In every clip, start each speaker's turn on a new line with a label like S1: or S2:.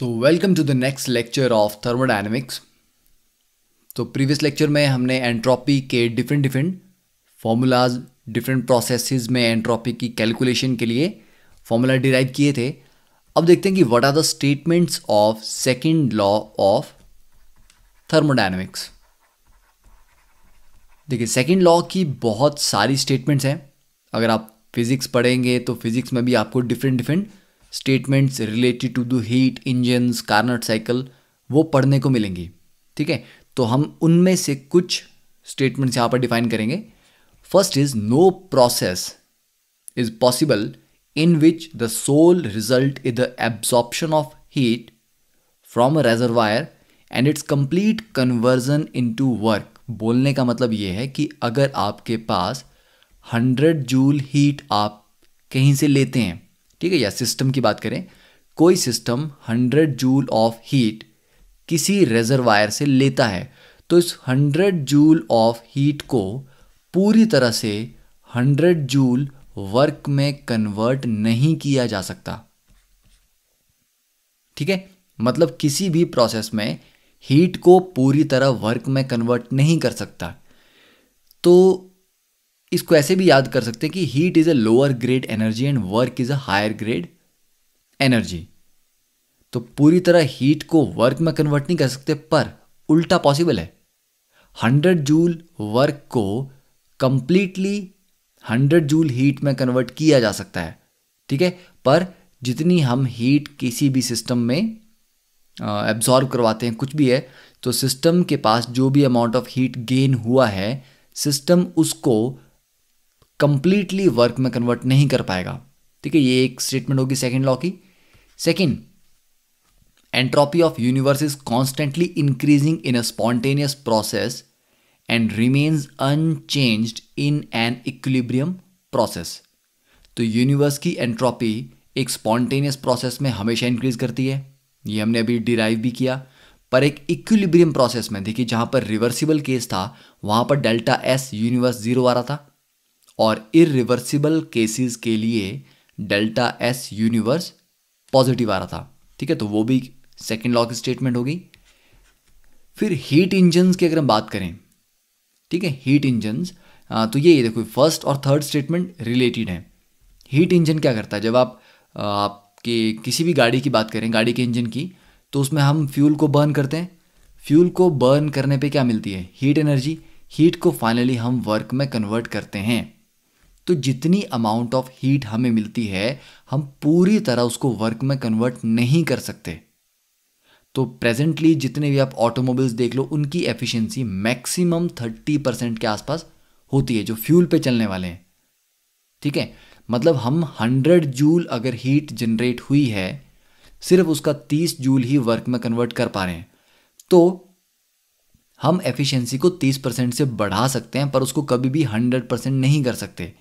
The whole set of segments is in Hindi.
S1: So welcome to the next lecture of thermodynamics तो प्रीवियस लेक्चर में हमने एंट्रोपी के different different formulas different processes में एंट्रोपी की कैलकुलेशन के लिए फार्मूला डिराइव किए थे अब देखते हैं कि what are the statements of second law of thermodynamics देखिए सेकंड लॉ की बहुत सारी स्टेटमेंट्स हैं अगर आप फिज़िक्स पढ़ेंगे तो फिज़िक्स में भी आपको different different statements related to the heat engines Carnot cycle वो पढ़ने को मिलेंगी ठीक है तो हम उनमें से कुछ स्टेटमेंट्स यहाँ पर डिफाइन करेंगे first is no process is possible in which the sole result is the absorption of heat from a reservoir and its complete conversion into work बोलने का मतलब ये है कि अगर आपके पास हंड्रेड जूल हीट आप कहीं से लेते हैं ठीक है या सिस्टम की बात करें कोई सिस्टम 100 जूल ऑफ हीट किसी रेजरवायर से लेता है तो इस 100 जूल ऑफ हीट को पूरी तरह से 100 जूल वर्क में कन्वर्ट नहीं किया जा सकता ठीक है मतलब किसी भी प्रोसेस में हीट को पूरी तरह वर्क में कन्वर्ट नहीं कर सकता तो इसको ऐसे भी याद कर सकते हैं कि heat is a lower grade energy and work is a higher grade energy तो पूरी तरह हीट को वर्क में कन्वर्ट नहीं कर सकते पर उल्टा पॉसिबल है 100 जूल वर्क को कंप्लीटली 100 जूल हीट में कन्वर्ट किया जा सकता है ठीक है पर जितनी हम हीट किसी भी सिस्टम में एब्जॉर्ब करवाते हैं कुछ भी है तो सिस्टम के पास जो भी अमाउंट ऑफ हीट गेन हुआ है सिस्टम उसको कंप्लीटली वर्क में कन्वर्ट नहीं कर पाएगा ठीक है ये एक स्टेटमेंट होगी सेकेंड लॉ की second entropy of universe is constantly increasing in a spontaneous process and remains unchange in an equilibrium process तो यूनिवर्स की एंट्रोपी एक स्पॉन्टेनियस प्रोसेस में हमेशा इंक्रीज करती है ये हमने अभी डिराइव भी किया पर एक इक्विलिब्रियम प्रोसेस में देखिए जहां पर रिवर्सिबल केस था वहां पर डेल्टा एस यूनिवर्स जीरो आ रहा था और इरिवर्सिबल केसेस के लिए डेल्टा एस यूनिवर्स पॉजिटिव आ रहा था ठीक है तो वो भी सेकेंड लॉ की स्टेटमेंट होगी फिर हीट इंजन्स की अगर हम बात करें ठीक है हीट इंजन्स तो ये देखो फर्स्ट और थर्ड स्टेटमेंट रिलेटेड है हीट इंजन क्या करता है जब आप आपके किसी भी गाड़ी की बात करें गाड़ी के इंजन की तो उसमें हम फ्यूल को बर्न करते हैं फ्यूल को बर्न करने पे क्या मिलती है हीट एनर्जी हीट को फाइनली हम वर्क में कन्वर्ट करते हैं तो जितनी अमाउंट ऑफ हीट हमें मिलती है हम पूरी तरह उसको वर्क में कन्वर्ट नहीं कर सकते तो प्रेजेंटली जितने भी आप ऑटोमोबाइल्स देख लो उनकी एफिशिएंसी मैक्सिमम 30 परसेंट के आसपास होती है जो फ्यूल पे चलने वाले हैं ठीक है मतलब हम 100 जूल अगर हीट जनरेट हुई है सिर्फ उसका 30 जूल ही वर्क में कन्वर्ट कर पा रहे हैं तो हम एफिशिएंसी को 30 परसेंट से बढ़ा सकते हैं पर उसको कभी भी 100 परसेंट नहीं कर सकते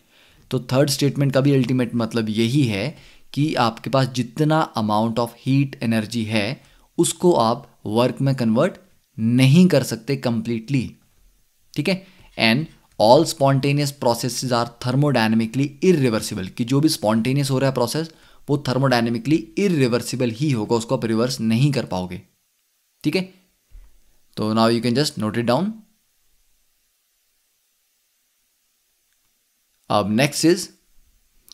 S1: तो थर्ड स्टेटमेंट का भी अल्टीमेट मतलब यही है कि आपके पास जितना अमाउंट ऑफ हीट एनर्जी है उसको आप वर्क में कन्वर्ट नहीं कर सकते कंप्लीटली ठीक है and all spontaneous process are thermodynamically irreversible कि जो भी स्पॉन्टेनियस हो रहा है प्रोसेस वो थर्मोडाइनमिकली इरिवर्सिबल ही होगा उसको आप रिवर्स नहीं कर पाओगे ठीक है तो now you can just note it down अब नेक्स्ट इज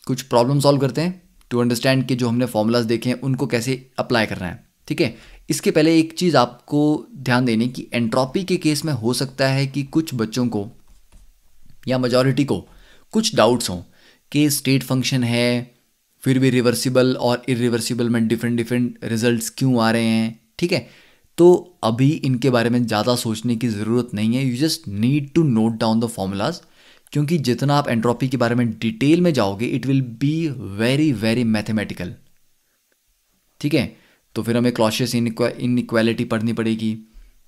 S1: कुछ प्रॉब्लम सॉल्व करते हैं टू अंडरस्टैंड कि जो हमने फॉर्मूलाज देखे हैं उनको कैसे अप्लाई करना है ठीक है इसके पहले एक चीज़ आपको ध्यान देने की एंट्रॉपी के केस में हो सकता है कि कुछ बच्चों को या मजॉरिटी को कुछ डाउट्स हों कि स्टेट फंक्शन है फिर भी रिवर्सिबल और इरिवर्सिबल में डिफरेंट डिफरेंट रिजल्ट्स क्यों आ रहे हैं ठीक है तो अभी इनके बारे में ज़्यादा सोचने की ज़रूरत नहीं है you just need to note down the formulas क्योंकि जितना आप एंट्रोपी के बारे में डिटेल में जाओगे it will be very very mathematical ठीक है तो फिर हमें क्लॉशियस इक्वालिटी पढ़नी पड़ेगी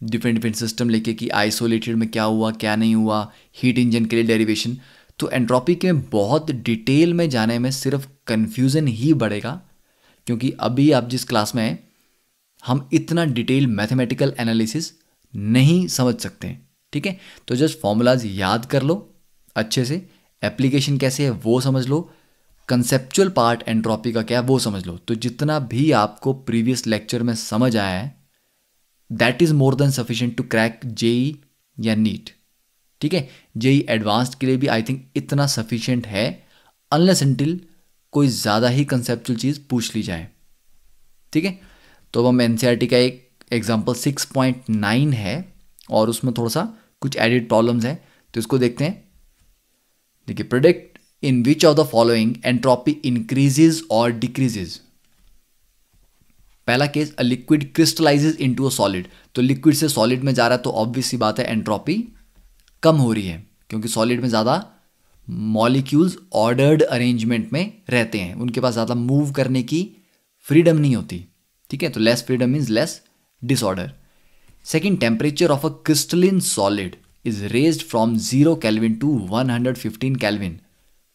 S1: डिफरेंट डिफरेंट सिस्टम लेके कि आइसोलेटेड में क्या हुआ क्या नहीं हुआ हीट इंजन के लिए डेरिवेशन तो एंट्रोपी के बहुत डिटेल में जाने में सिर्फ कन्फ्यूज़न ही बढ़ेगा क्योंकि अभी आप जिस क्लास में हैं हम इतना डिटेल मैथमेटिकल एनालिसिस नहीं समझ सकते ठीक है तो जस्ट फॉर्मूलाज याद कर लो अच्छे से एप्लीकेशन कैसे है वो समझ लो कंसेप्चुअल पार्ट ट्रॉपी का क्या है वो समझ लो तो जितना भी आपको प्रीवियस लेक्चर में समझ आया है that is more than sufficient to crack JEE या नीट ठीक है जेई एडवांस्ड e के लिए भी आई थिंक इतना सफिशियंट है अनलेस एंटिल कोई ज़्यादा ही कंसेप्चुअल चीज़ पूछ ली जाए ठीक है तो अब हम एन e का एक एग्जाम्पल सिक्स पॉइंट नाइन है और उसमें थोड़ा सा कुछ एडिड प्रॉब्लम्स हैं तो इसको देखते हैं देखिए product in which of the following entropy increases और डिक्रीजेज पहला case a liquid crystallizes to a solid तो लिक्विड से सॉलिड में जा रहा है तो ऑब्वियस सी बात है एंट्रोपी कम हो रही है क्योंकि सॉलिड में ज़्यादा मॉलिक्यूल्स ऑर्डर्ड अरेंजमेंट में रहते हैं उनके पास ज़्यादा मूव करने की फ्रीडम नहीं होती ठीक है तो less freedom means less disorder second temperature of a crystalline solid is raise from zero kelvin to one hundred fifteen kelvin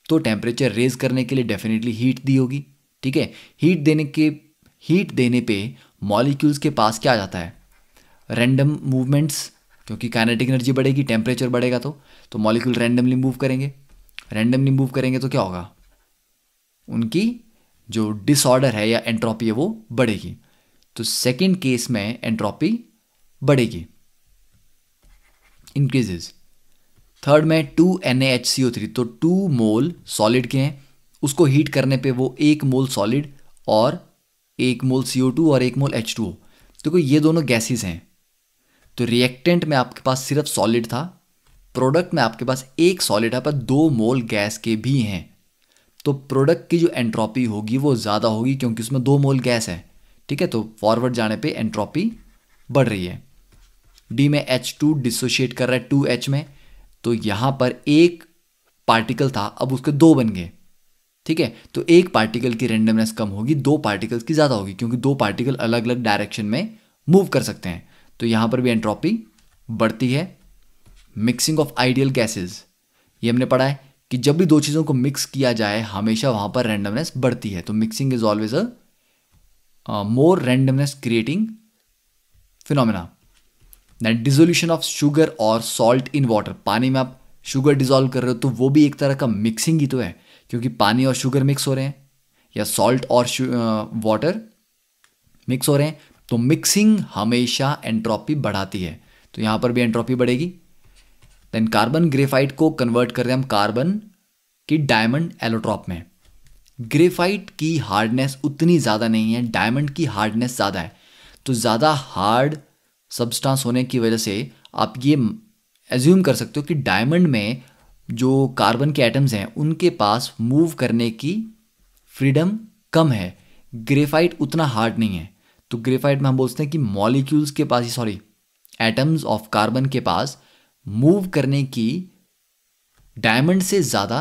S1: तो टेम्परेचर रेज करने के लिए डेफिनेटली हीट दी होगी ठीक है हीट देने के हीट देने पे मॉलिक्यूल्स के पास क्या आ जाता है रैंडम मूवमेंट्स क्योंकि काइनेटिक एनर्जी बढ़ेगी टेम्परेचर बढ़ेगा तो तो मॉलिक्यूल रैंडमली मूव करेंगे रैंडमली मूव करेंगे तो क्या होगा उनकी जो डिसऑर्डर है या एंट्रोपी है वो बढ़ेगी तो सेकेंड केस में एंट्रोपी बढ़ेगी इंक्रीजेज थर्ड में टू एन थ्री तो टू मोल सॉलिड के हैं उसको हीट करने पे वो एक मोल सॉलिड और एक मोल सी और एक मोल एच टू देखो ये दोनों गैसेस हैं तो रिएक्टेंट में आपके पास सिर्फ सॉलिड था प्रोडक्ट में आपके पास एक सॉलिड है पर दो मोल गैस के भी हैं तो प्रोडक्ट की जो एंट्रॉपी होगी वो ज़्यादा होगी क्योंकि उसमें दो मोल गैस है ठीक है तो फॉरवर्ड जाने पे एंट्रॉपी बढ़ रही है डी में एच टू डिसोशिएट कर रहा है टू एच में तो यहां पर एक पार्टिकल था अब उसके दो बन गए ठीक है तो एक पार्टिकल की रेंडमनेस कम होगी दो पार्टिकल्स की ज़्यादा होगी क्योंकि दो पार्टिकल अलग अलग डायरेक्शन में मूव कर सकते हैं तो यहां पर भी एंट्रॉपी बढ़ती है मिक्सिंग ऑफ आइडियल गैसेस ये हमने पढ़ा है कि जब भी दो चीज़ों को मिक्स किया जाए हमेशा वहां पर रेंडमनेस बढ़ती है तो mixing is always a more randomness creating phenomena then dissolution of sugar और सॉल्ट इन वाटर पानी में आप शुगर डिजोल्व कर रहे हो तो वो भी एक तरह का मिक्सिंग ही तो है क्योंकि पानी और शुगर मिक्स हो रहे हैं या सॉल्ट और वाटर मिक्स हो रहे हैं तो मिक्सिंग हमेशा एंट्रोपी बढ़ाती है तो यहां पर भी एंट्रोपी बढ़ेगी देन कार्बन ग्रेफाइट को कन्वर्ट कर रहे हैं हम कार्बन की डायमंड एलोट्रॉप में ग्रेफाइट की हार्डनेस उतनी ज़्यादा नहीं है डायमंड की हार्डनेस ज़्यादा है तो ज़्यादा हार्ड सब्सटेंस होने की वजह से आप ये एज्यूम कर सकते हो कि डायमंड में जो कार्बन के एटम्स हैं उनके पास मूव करने की फ्रीडम कम है ग्रेफाइट उतना हार्ड नहीं है तो ग्रेफाइट में हम बोलते हैं कि मॉलिक्यूल्स के पास ही सॉरी एटम्स ऑफ कार्बन के पास मूव करने की डायमंड से ज़्यादा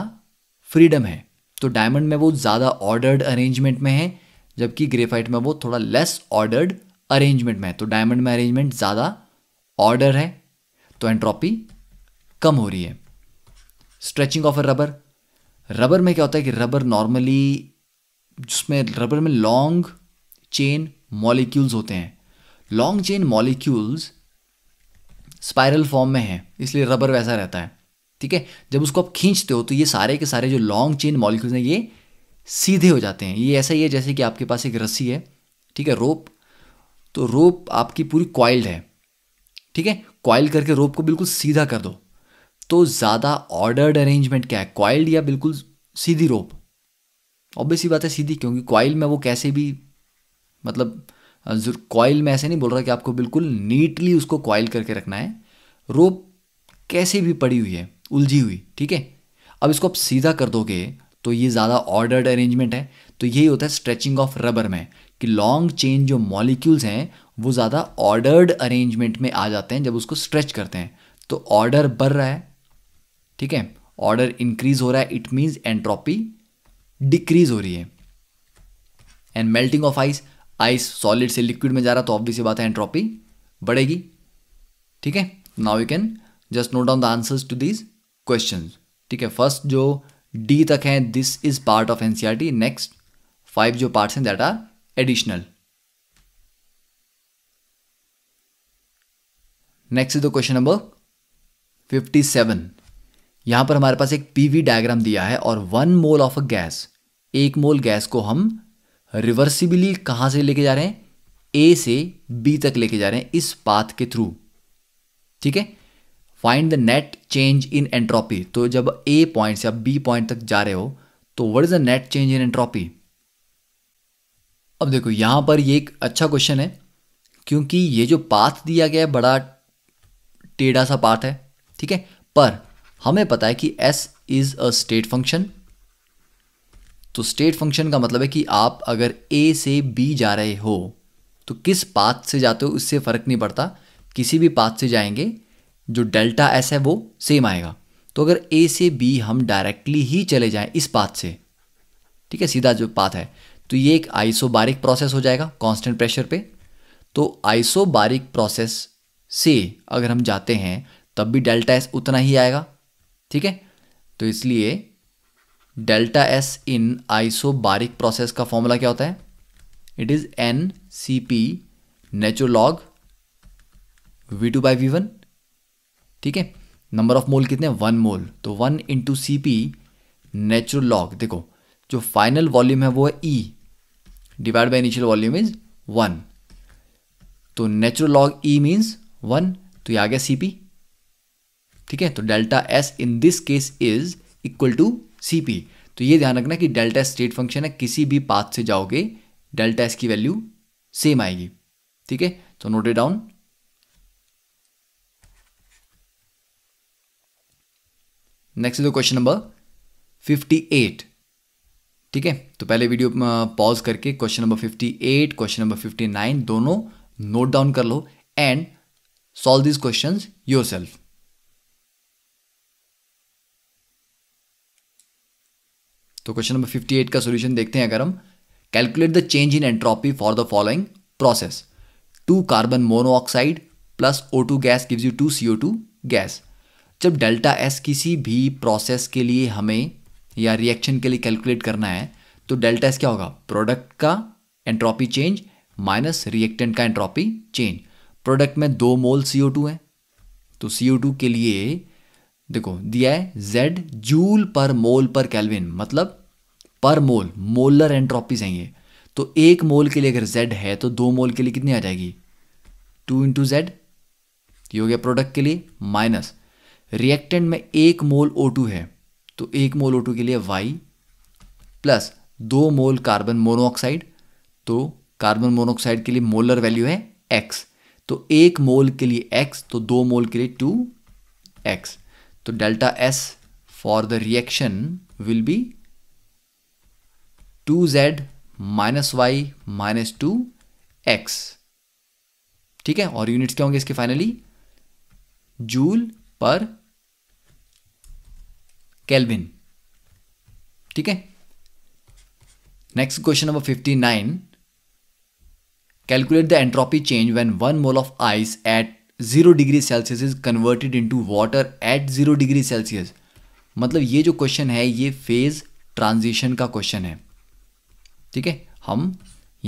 S1: फ्रीडम है तो डायमंड में वो ज़्यादा ऑर्डर्ड अरेंजमेंट में है जबकि ग्रेफाइट में वो थोड़ा लेस ऑर्डर्ड अरेंजमेंट में तो डायमंड में अरेंजमेंट ज़्यादा ऑर्डर है तो एंट्रोपी तो कम हो रही है stretching of a rubber rubber में क्या होता है कि रबर नॉर्मली जिसमें रबर में लॉन्ग चेन मॉलिक्यूल्स होते हैं long chain molecules spiral form में है इसलिए रबर वैसा रहता है ठीक है जब उसको आप खींचते हो तो ये सारे के सारे जो लॉन्ग चेन मॉलिक्यूल्स हैं ये सीधे हो जाते हैं ये ऐसा ही है जैसे कि आपके पास एक रस्सी है ठीक है रोप तो रोप आपकी पूरी क्वाइल्ड है ठीक है क्वाइल करके रोप को बिल्कुल सीधा कर दो तो ज़्यादा ऑर्डर्ड अरेंजमेंट क्या है क्वाइल्ड या बिल्कुल सीधी रोप ऑब्वियसली बात है सीधी क्योंकि क्वाइल में वो कैसे भी मतलब क्वाइल में ऐसे नहीं बोल रहा कि आपको बिल्कुल नीटली उसको क्वाइल करके रखना है रोप कैसे भी पड़ी हुई है उलझी हुई ठीक है अब इसको आप सीधा कर दोगे तो ये ज़्यादा ऑर्डर्ड अरेंजमेंट है तो यही होता है स्ट्रेचिंग ऑफ रबर में कि लॉन्ग चेन जो मॉलिक्यूल्स हैं वो ज़्यादा ऑर्डर्ड अरेंजमेंट में आ जाते हैं जब उसको स्ट्रेच करते हैं तो ऑर्डर बढ़ रहा है ठीक है ऑर्डर इंक्रीज हो रहा है इट मीन्स एंट्रोपी डिक्रीज हो रही है and melting of ice ice solid से लिक्विड में जा रहा तो ऑब्वियस बात है एंट्रोपी बढ़ेगी ठीक है now you can just note down the answers to these question ठीक है फर्स्ट जो डी तक है this is part of NCERT next five जो पार्ट्स हैं that are additional next is the question number 57 यहां पर हमारे पास एक पीवी डायग्राम दिया है और one mole of a gas एक मोल गैस को हम रिवर्सिबली कहां से लेके जा रहे हैं ए से बी तक लेके जा रहे हैं इस पाथ के थ्रू ठीक है find the net change in entropy तो जब ए पॉइंट से आप बी पॉइंट तक जा रहे हो तो what is the net change in entropy अब देखो यहाँ पर ये एक अच्छा क्वेश्चन है क्योंकि ये जो पाथ दिया गया है बड़ा टेढ़ा सा पाथ है ठीक है पर हमें पता है कि S is a state function तो स्टेट फंक्शन का मतलब है कि आप अगर ए से बी जा रहे हो तो किस पाथ से जाते हो उससे फ़र्क नहीं पड़ता किसी भी पाथ से जाएंगे जो डेल्टा एस है वो सेम आएगा तो अगर ए से बी हम डायरेक्टली ही चले जाएं इस पाथ से ठीक है सीधा जो पाथ है तो ये एक आइसोबारिक प्रोसेस हो जाएगा कांस्टेंट प्रेशर पे तो आइसोबारिक प्रोसेस से अगर हम जाते हैं तब भी डेल्टा एस उतना ही आएगा ठीक है तो इसलिए delta S in isobaric process का फॉर्मूला क्या होता है it is n C P natural V two by V one ठीक है नंबर ऑफ मोल कितने वन मोल तो one into C P natural देखो जो फाइनल वॉल्यूम है वो है e divide by initial volume is one तो natural log e means one तो ये आ गया सी पी ठीक है तो delta S in this case is equal to C P तो ये ध्यान रखना कि डेल्टा एस स्टेट फंक्शन है किसी भी पाथ से जाओगे डेल्टा एस की वैल्यू सेम आएगी ठीक है तो note it down next is the question number 58 ठीक है तो पहले वीडियो पॉज करके क्वेश्चन नंबर 58 क्वेश्चन नंबर 59 दोनों नोट डाउन कर लो and solve this question yourself तो क्वेश्चन नंबर 58 का सॉल्यूशन देखते हैं अगर हम calculate the change in entropy for the following process two carbon monoxide plus O two gas gives you two CO two gas जब डेल्टा एस किसी भी प्रोसेस के लिए हमें या रिएक्शन के लिए कैलकुलेट करना है तो डेल्टा एस क्या होगा प्रोडक्ट का एंट्रॉपी चेंज माइनस रिएक्टेंट का एंट्रॉपी चेंज प्रोडक्ट में दो मोल सी ओ टू है तो सी ओ टू के लिए देखो दिया है Z joule per mole per kelvin मतलब पर मोल मोलर एंट्रॉपीज हैं ये तो एक मोल के लिए अगर जेड है तो दो मोल के लिए कितनी आ जाएगी टू इंटू जेड ये हो गया प्रोडक्ट के लिए माइनस रिएक्टेंट में एक मोल ओ टू है तो एक मोल ओ टू के लिए वाई प्लस दो मोल कार्बन मोनोऑक्साइड तो कार्बन मोनोऑक्साइड के लिए मोलर वैल्यू है एक्स तो एक मोल के लिए एक्स तो दो मोल के लिए टू एक्स तो delta S for the reaction will be two Z minus Y minus two X ठीक है और यूनिट्स क्या होंगे इसके फाइनली जूल पर केल्विन ठीक है next question number fifty nine calculate the entropy change when one mole of ice at zero degree Celsius is converted into water at zero degree Celsius मतलब ये जो क्वेश्चन है ये फेज ट्रांजिशन का क्वेश्चन है ठीक है हम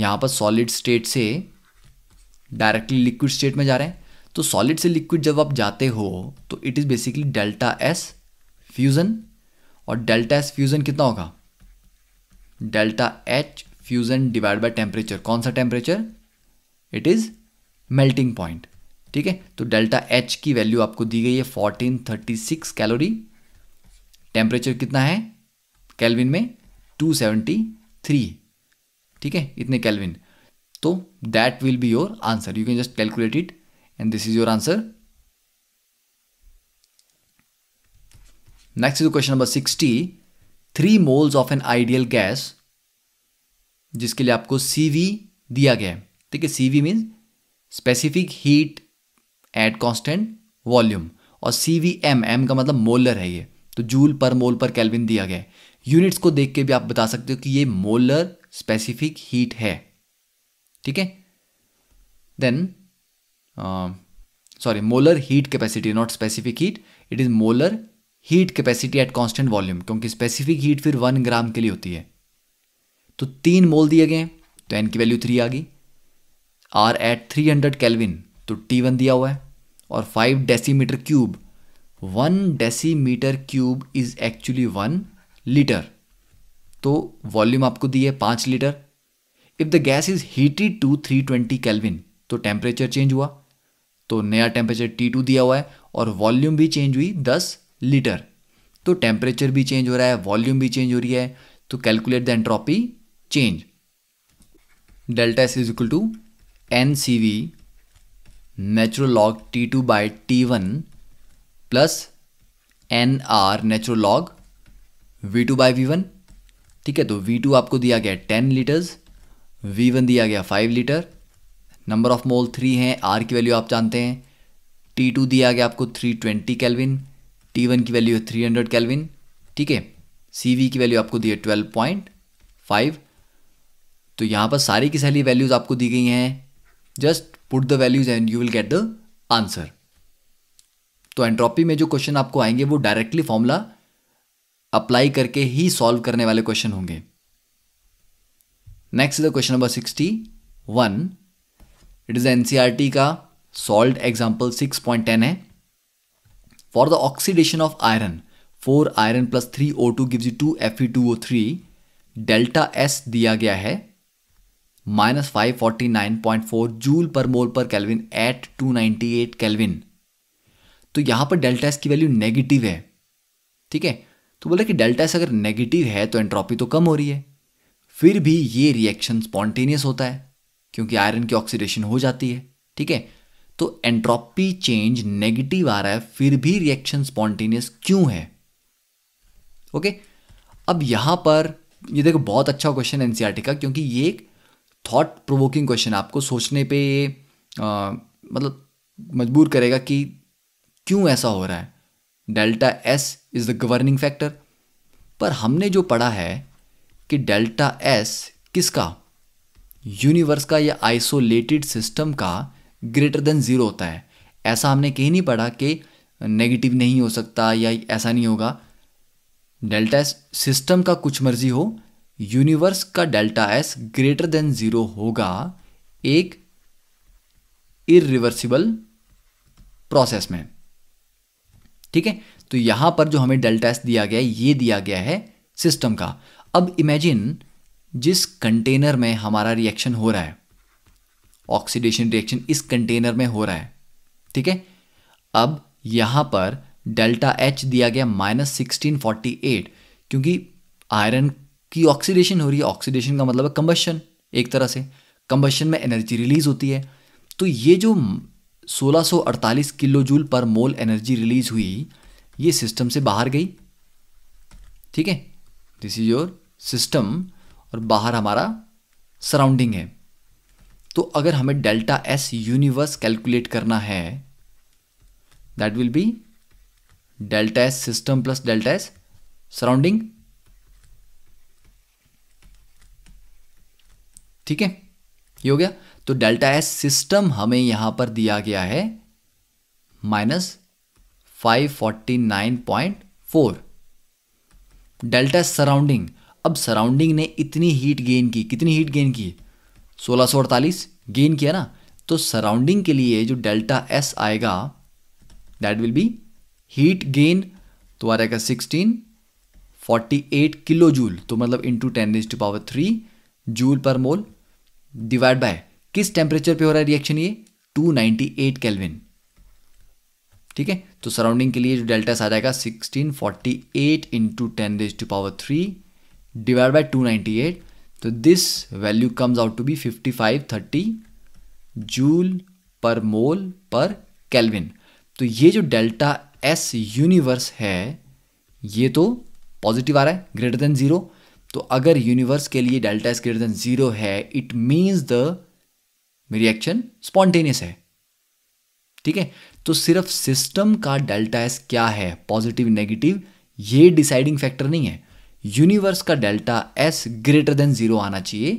S1: यहाँ पर सॉलिड स्टेट से डायरेक्टली लिक्विड स्टेट में जा रहे हैं तो सॉलिड से लिक्विड जब आप जाते हो तो it is basically delta S fusion और डेल्टा एस फ्यूज़न कितना होगा delta H fusion divide by temperature कौन सा temperature it is melting point ठीक है तो डेल्टा एच की वैल्यू आपको दी गई है fourteen thirty six calorie temperature कितना है कैलविन में टू सेवेंटी थ्री ठीक है इतने कैलविन तो that will be your answer you can just calculate it and this is your answer next is question number sixty three moles of an ideal gas जिसके लिए आपको सी वी दिया गया है ठीक है C V means specific heat at constant volume और सी वी एम एम का मतलब मोलर है ये तो joule per mole per kelvin दिया गया है यूनिट्स को देख के भी आप बता सकते हो कि ये मोलर स्पेसिफिक हीट है ठीक है then sorry molar heat capacity not specific heat it is molar heat capacity at constant volume क्योंकि स्पेसिफिक हीट फिर वन ग्राम के लिए होती है तो तीन मोल दिए गए तो एन की वैल्यू थ्री आ गई R at three hundred kelvin तो टी वन दिया हुआ है और five decimetre cube one decimetre cube is actually one litre तो वॉल्यूम आपको दिए पांच पाँच litre if the gas is heated to three twenty kelvin तो टेम्परेचर चेंज हुआ तो नया टेम्परेचर टी टू दिया हुआ है और वॉल्यूम भी चेंज हुई दस लीटर तो टेम्परेचर भी चेंज हो रहा है वॉल्यूम भी चेंज हो रही है तो calculate the entropy change delta S is equal to n C V natural log T two by T one plus n R natural log V two by V one ठीक है तो वी टू आपको दिया गया टेन लीटर्स वी वन दिया गया five litre number of mole three हैं आर की वैल्यू आप जानते हैं टी टू दिया गया आपको three twenty kelvin T1 one की वैल्यू है थ्री हंड्रेड कैलविन ठीक है CV की वैल्यू आपको दी है ट्वेल्व पॉइंट फाइव तो यहाँ पर सारी की सारी वैल्यूज़ आपको दी गई हैं just put the values and you will get the answer तो एंट्रॉपी में जो क्वेश्चन आपको आएंगे वो डायरेक्टली फॉर्मूला अप्लाई करके ही सॉल्व करने वाले क्वेश्चन होंगे next is the question number sixty one it is NCERT का solved example six point ten है the oxidation of For the oxidation of iron, 4 iron plus two F E two O three delta S दिया गया है minus five forty nine point four joule per mole per kelvin at two ninety eight kelvin तो यहां पर डेल्टा एस की वैल्यू नेगेटिव है ठीक है तो बोला कि डेल्टा एस अगर नेगेटिव है तो एंट्रोपी तो कम हो रही है फिर भी ये रिएक्शन स्पॉन्टेनियस होता है क्योंकि आयरन की ऑक्सीडेशन हो जाती है ठीक है तो एंट्रोपी चेंज नेगेटिव आ रहा है फिर भी रिएक्शन स्पॉन्टेनियस क्यों है ओके okay? अब यहां पर ये देखो बहुत अच्छा क्वेश्चन एनसीआरटी e का क्योंकि ये एक थॉट प्रोवोकिंग क्वेश्चन आपको सोचने पे ये मतलब मजबूर करेगा कि क्यों ऐसा हो रहा है delta S is the governing factor पर हमने जो पढ़ा है कि डेल्टा एस किसका यूनिवर्स का या आइसोलेटेड सिस्टम का ग्रेटर देन ज़ीरो होता है ऐसा हमने कहीं नहीं पढ़ा कि नेगेटिव नहीं हो सकता या ऐसा नहीं होगा डेल्टा एस सिस्टम का कुछ मर्जी हो यूनिवर्स का delta S greater than zero होगा एक इरिवर्सिबल प्रोसेस में ठीक है तो यहां पर जो हमें डेल्टा एस दिया गया है ये दिया गया है सिस्टम का अब इमेजिन जिस कंटेनर में हमारा रिएक्शन हो रहा है ऑक्सीडेशन रिएक्शन इस कंटेनर में हो रहा है ठीक है अब यहां पर डेल्टा एच दिया गया माइनस सिक्सटीन फोर्टी एट क्योंकि आयरन की ऑक्सीडेशन हो रही है ऑक्सीडेशन का मतलब है कम्बशन एक तरह से कंबशन में एनर्जी रिलीज होती है तो ये जो 1648 किलो जूल पर मोल एनर्जी रिलीज हुई ये सिस्टम से बाहर गई ठीक है दिस इज योर सिस्टम और बाहर हमारा सराउंडिंग है तो अगर हमें डेल्टा एस यूनिवर्स कैलकुलेट करना है that will be delta S system plus delta S surrounding ठीक है ये हो गया तो डेल्टा एस सिस्टम हमें यहां पर दिया गया है माइनस 549.4 डेल्टा सराउंडिंग अब सराउंडिंग ने इतनी हीट गेन की कितनी हीट गेन की सोलह गेन किया ना तो सराउंडिंग के लिए जो डेल्टा एस आएगा that will be heat gain तो आ जाएगा sixteen forty eight kilo joule तो मतलब into ten is to power three joule per mole divide by किस टेम्परेचर पे हो रहा है रिएक्शन ये टू एट कैलविन ठीक है तो सराउंडिंग के लिए जो डेल्टा एस आ जाएगा sixteen forty eight into ten is to power three divide by eight तो this value comes out to be five thirty joule per mole per kelvin तो ये जो डेल्टा एस यूनिवर्स है ये तो पॉजिटिव आ रहा है ग्रेटर देन ज़ीरो तो अगर यूनिवर्स के लिए delta S greater than zero है it means the reaction spontaneous है ठीक है तो सिर्फ सिस्टम का डेल्टा एस क्या है पॉजिटिव नेगेटिव ये डिसाइडिंग फैक्टर नहीं है यूनिवर्स का delta S greater than zero आना चाहिए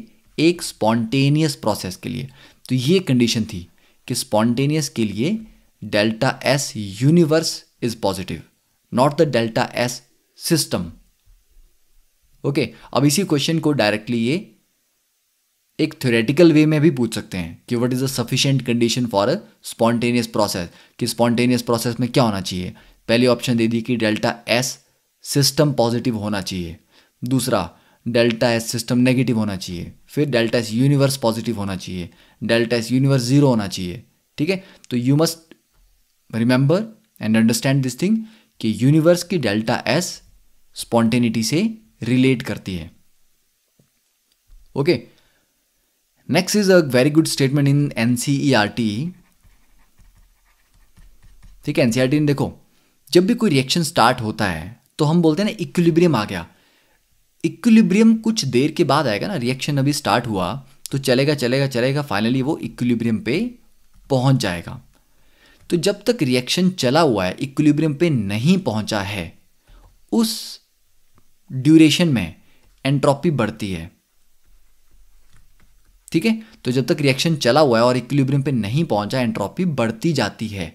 S1: एक स्पॉन्टेनियस प्रोसेस के लिए तो ये कंडीशन थी कि स्पॉन्टेनियस के लिए delta S universe is positive not the delta S system okay अब इसी क्वेश्चन को डायरेक्टली ये एक थ्योरेटिकल वे में भी पूछ सकते हैं कि what is a sufficient condition for a spontaneous process कि स्पॉन्टेनियस प्रोसेस में क्या होना चाहिए पहली ऑप्शन दे दी कि डेल्टा एस सिस्टम पॉजिटिव होना चाहिए दूसरा डेल्टा एस सिस्टम नेगेटिव होना चाहिए फिर डेल्टा एस यूनिवर्स पॉजिटिव होना चाहिए डेल्टा एस यूनिवर्स ज़ीरो होना चाहिए ठीक है तो you must remember and understand this thing कि यूनिवर्स की डेल्टा एस स्पॉन्टेनिटी से रिलेट करती है okay next is a very good statement in N C R T ठीक है एनसीआरटी टी e देखो जब भी कोई रिएक्शन स्टार्ट होता है तो हम बोलते हैं ना इक्विलिब्रियम आ गया इक्विलिब्रियम कुछ देर के बाद आएगा ना रिएक्शन अभी स्टार्ट हुआ तो चलेगा चलेगा चलेगा फाइनली वो इक्विलिब्रियम पे पहुंच जाएगा तो जब तक रिएक्शन चला हुआ है इक्विलिब्रियम पे नहीं पहुंचा है उस ड्यूरेशन में एंट्रोपी बढ़ती है ठीक है तो जब तक रिएक्शन चला हुआ है और इक्विलिब्रियम पे नहीं पहुंचा एंट्रोपी बढ़ती जाती है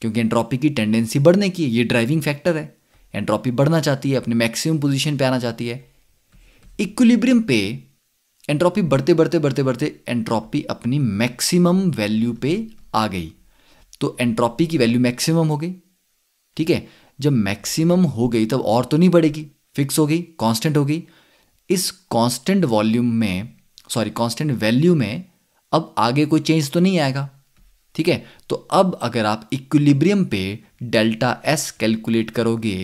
S1: क्योंकि एंट्रोपी की टेंडेंसी बढ़ने की है ये ड्राइविंग फैक्टर है एंट्रोपी बढ़ना चाहती है अपने मैक्सिमम पोजीशन पे आना चाहती है इक्विलिब्रियम पे एंट्रोपी बढ़ते बढ़ते बढ़ते बढ़ते एंट्रोपी अपनी मैक्सिमम वैल्यू पे आ गई तो एंट्रोपी की वैल्यू मैक्सिमम हो गई ठीक है जब मैक्सिमम हो गई तब और तो नहीं बढ़ेगी फिक्स हो गई कांस्टेंट हो गई इस कांस्टेंट वॉल्यूम में सॉरी कांस्टेंट वैल्यू में अब आगे कोई चेंज तो नहीं आएगा ठीक है तो अब अगर आप इक्विलिब्रियम पे डेल्टा एस कैलकुलेट करोगे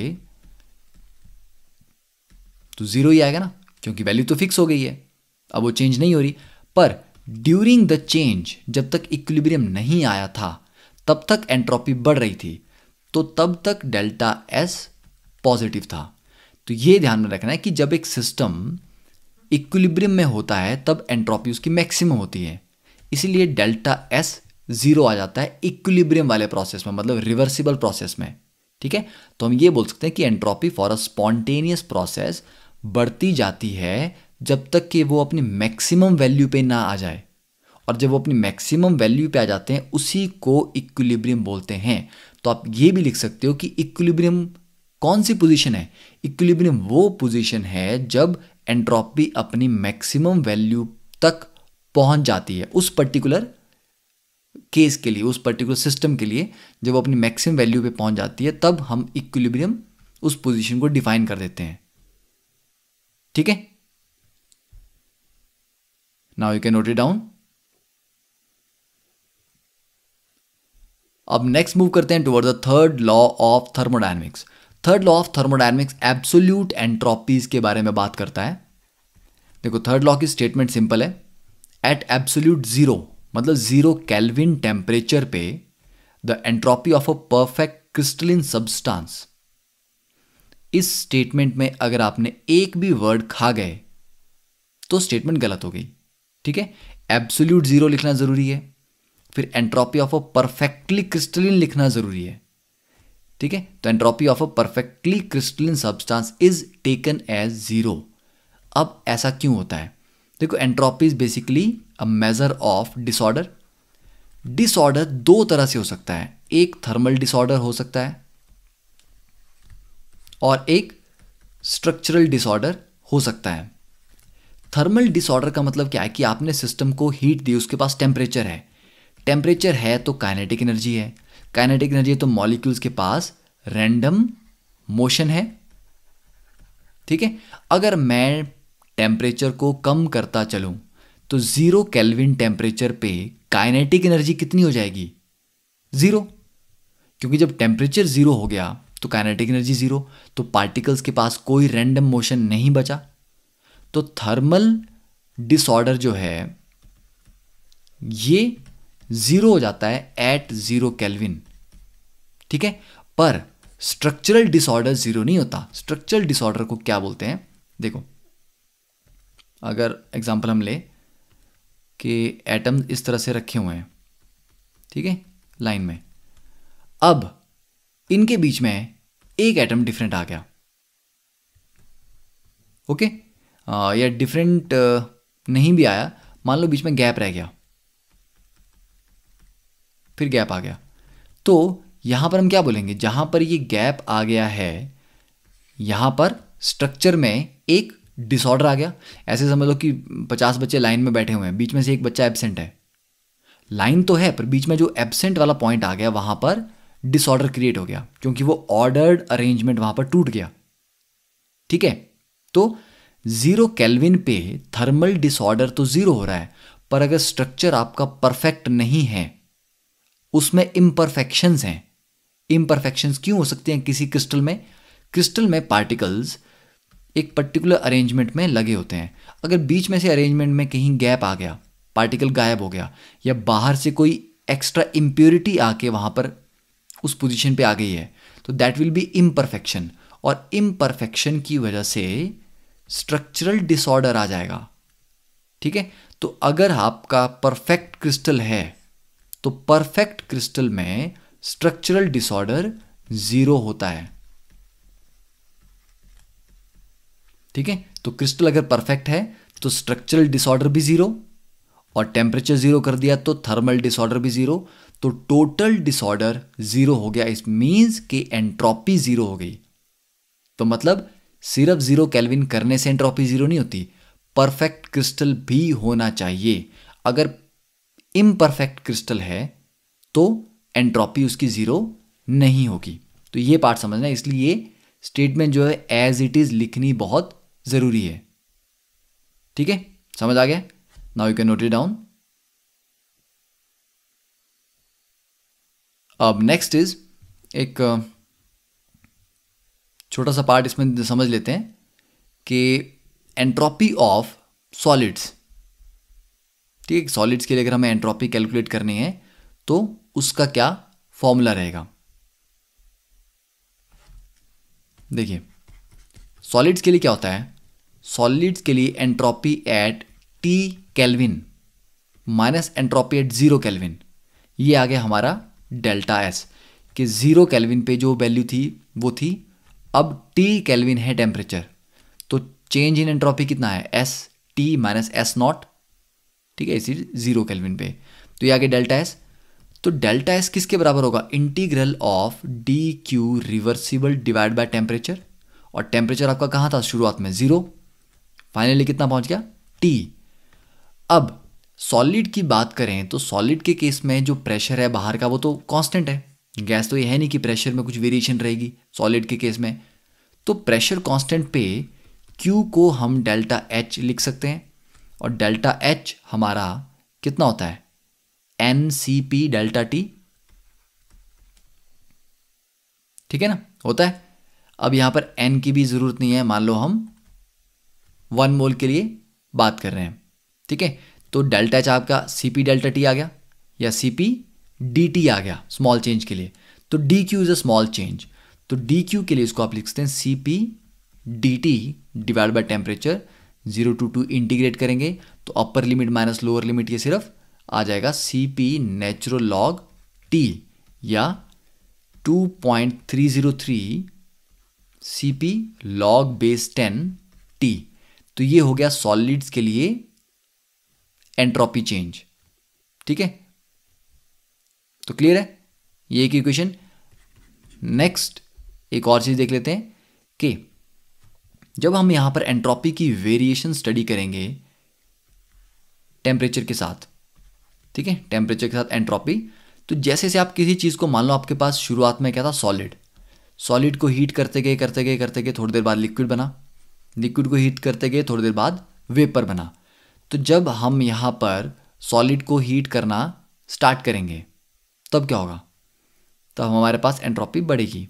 S1: तो ज़ीरो ही आएगा ना क्योंकि वैल्यू तो फिक्स हो गई है अब वो चेंज नहीं हो रही पर ड्यूरिंग द चेंज जब तक इक्विलिब्रियम नहीं आया था तब तक एंट्रोपी बढ़ रही थी तो तब तक डेल्टा एस पॉजिटिव था तो ये ध्यान में रखना है कि जब एक सिस्टम इक्विलिब्रियम में होता है तब एंट्रोपी उसकी मैक्सिमम होती है इसीलिए डेल्टा एस ज़ीरो आ जाता है इक्विलिब्रियम वाले प्रोसेस में मतलब रिवर्सिबल प्रोसेस में ठीक है तो हम ये बोल सकते हैं कि entropy for a spontaneous process बढ़ती जाती है जब तक कि वो अपनी मैक्सिमम वैल्यू पे ना आ जाए और जब वो अपनी मैक्सिमम वैल्यू पे आ जाते हैं उसी को इक्विलिब्रियम बोलते हैं तो आप ये भी लिख सकते हो कि इक्विलिब्रियम कौन सी पोजीशन है इक्विलिब्रियम वो पोजीशन है जब एंट्रोपी अपनी मैक्सिमम वैल्यू तक पहुंच जाती है उस पर्टिकुलर केस के लिए उस पर्टिकुलर सिस्टम के लिए जब वो अपनी मैक्सिमम वैल्यू पे पहुंच जाती है तब हम इक्विलिब्रियम उस पोजीशन को डिफाइन कर देते हैं ठीक है now you can note it down अब नेक्स्ट मूव करते हैं toward the third law of thermodynamics third law of thermodynamics absolute entropies के बारे में बात करता है देखो थर्ड लॉ की स्टेटमेंट सिंपल है एट एब्सोल्यूट जीरो मतलब जीरो कैलविन टेम्परेचर पे the entropy of a perfect crystalline substance इस स्टेटमेंट में अगर आपने एक भी वर्ड खा गए तो स्टेटमेंट गलत हो गई ठीक है एब्सोल्यूट जीरो लिखना ज़रूरी है फिर entropy of a perfectly crystalline लिखना ज़रूरी है ठीक है तो entropy of a perfectly crystalline substance is taken as zero अब ऐसा क्यों होता है देखो entropy is basically a measure of disorder disorder दो तरह से हो सकता है एक थर्मल डिसऑर्डर हो सकता है और एक स्ट्रक्चरल डिसऑर्डर हो सकता है थर्मल डिसऑर्डर का मतलब क्या है कि आपने सिस्टम को हीट दी उसके पास टेम्परेचर है टेम्परेचर है तो काइनेटिक एनर्जी है काइनेटिक एनर्जी तो मॉलिक्यूल्स के पास रैंडम मोशन है ठीक है अगर मैं टेम्परेचर को कम करता चलूं तो ज़ीरो केल्विन टेम्परेचर पे काइनेटिक एनर्जी कितनी हो जाएगी ज़ीरो क्योंकि जब टेम्परेचर ज़ीरो हो गया तो काइनेटिक एनर्जी ज़ीरो तो पार्टिकल्स के पास कोई रैंडम मोशन नहीं बचा तो थर्मल डिसऑर्डर जो है ये ज़ीरो हो जाता है एट ज़ीरो कैलविन ठीक है पर स्ट्रक्चरल डिसऑर्डर ज़ीरो नहीं होता स्ट्रक्चरल डिसऑर्डर को क्या बोलते हैं देखो अगर एग्जांपल हम ले कि एटम इस तरह से रखे हुए हैं ठीक है लाइन में अब इनके बीच में एक एटम डिफरेंट आ गया ओके okay? या डिफरेंट नहीं भी आया मान लो बीच में गैप रह गया फिर गैप आ गया तो यहां पर हम क्या बोलेंगे जहां पर ये गैप आ गया है यहां पर स्ट्रक्चर में एक डिसऑर्डर आ गया ऐसे समझ लो कि पचास बच्चे लाइन में बैठे हुए हैं बीच में से एक बच्चा एबसेंट है लाइन तो है पर बीच में जो एबसेंट वाला पॉइंट आ गया वहां पर डिसऑर्डर क्रिएट हो गया क्योंकि वो ऑर्डर्ड अरेंजमेंट वहां पर टूट गया ठीक है तो जीरो कैलविन पे थर्मल डिसऑर्डर तो जीरो हो रहा है पर अगर स्ट्रक्चर आपका परफेक्ट नहीं है उसमें इम्परफेक्शंस हैं इम्परफेक्शन क्यों हो सकते हैं किसी क्रिस्टल में क्रिस्टल में पार्टिकल्स एक पर्टिकुलर अरेंजमेंट में लगे होते हैं अगर बीच में से अरेंजमेंट में कहीं गैप आ गया पार्टिकल गायब हो गया या बाहर से कोई एक्स्ट्रा इम्प्योरिटी आके वहाँ पर उस पोजीशन पे आ गई है तो दैट विल बी इम्परफेक्शन और इम्परफेक्शन की वजह से स्ट्रक्चरल डिसऑर्डर आ जाएगा ठीक है तो अगर आपका परफेक्ट क्रिस्टल है तो परफेक्ट क्रिस्टल में स्ट्रक्चरल डिसऑर्डर जीरो होता है ठीक है तो क्रिस्टल अगर परफेक्ट है तो स्ट्रक्चरल डिसऑर्डर भी जीरो और टेम्परेचर जीरो कर दिया तो थर्मल डिसऑर्डर भी जीरो तो टोटल डिसऑर्डर जीरो हो गया इस मीन्स कि एंट्रोपी जीरो हो गई तो मतलब सिर्फ जीरो कैलविन करने से एंट्रोपी जीरो नहीं होती परफेक्ट क्रिस्टल भी होना चाहिए अगर इम्परफेक्ट क्रिस्टल है तो एंट्रोपी उसकी ज़ीरो नहीं होगी तो ये पार्ट समझना इसलिए स्टेटमेंट जो है एज इट इज़ लिखनी बहुत ज़रूरी है ठीक है समझ आ गया now you can note it down next is एक छोटा सा पार्ट इसमें समझ लेते हैं कि एंट्रोपी ऑफ सॉलिड्स ठीक है सॉलिड्स के लिए अगर हमें एंट्रोपी कैलकुलेट करनी है तो उसका क्या फॉर्मूला रहेगा देखिए सॉलिड्स के लिए क्या होता है सॉलिड्स के लिए entropy at T kelvin minus entropy at zero kelvin ये आ गया हमारा डेल्टा एस कि ज़ीरो कैलविन पे जो वैल्यू थी वो थी अब टी कैलविन है टेम्परेचर तो चेंज इन एंट्रॉपी कितना है S T minus S naught ठीक है इसी ज़ीरो कैलविन पे तो ये आगे डेल्टा एस तो डेल्टा एस किसके बराबर होगा integral of D Q reversible divide by temperature और टेम्परेचर आपका कहाँ था शुरुआत में ज़ीरो फाइनली कितना पहुंच गया टी अब सॉलिड की बात करें तो सॉलिड के केस में जो प्रेशर है बाहर का वो तो कांस्टेंट है गैस तो ये है नहीं कि प्रेशर में कुछ वेरिएशन रहेगी सॉलिड के केस में तो प्रेशर कांस्टेंट पे Q को हम डेल्टा H लिख सकते हैं और डेल्टा H हमारा कितना होता है n C P delta T ठीक है ना होता है अब यहां पर एन की भी ज़रूरत नहीं है मान लो हम वन मोल के लिए बात कर रहे हैं ठीक है तो डेल्टा एच आपका सी पी डेल्टा टी आ गया या सी पी डी टी आ गया स्मॉल चेंज के लिए तो D Q is a small change तो डी क्यू के लिए इसको आप लिखते हैं C P D T divide by temperature zero to two integrate करेंगे तो upper limit minus lower limit ये सिर्फ आ जाएगा C P natural log T या two point three zero three C P log base ten T तो ये हो गया सॉलिड्स के लिए एंट्रोपी चेंज ठीक है तो क्लियर है ये एक इक्वेशन नेक्स्ट एक और चीज़ देख लेते हैं कि जब हम यहां पर एंट्रोपी की वेरिएशन स्टडी करेंगे टेम्परेचर के साथ ठीक है टेम्परेचर के साथ एंट्रोपी तो जैसे जैसे आप किसी चीज़ को मान लो आपके पास शुरुआत में क्या था सॉलिड सॉलिड को हीट करते गए करते गए करते गए थोड़ी देर बाद लिक्विड बना लिक्विड को हीट करते गए थोड़ी देर बाद वेपर बना तो जब हम यहाँ पर सॉलिड को हीट करना स्टार्ट करेंगे तब क्या होगा तब हमारे पास एंट्रोपी बढ़ेगी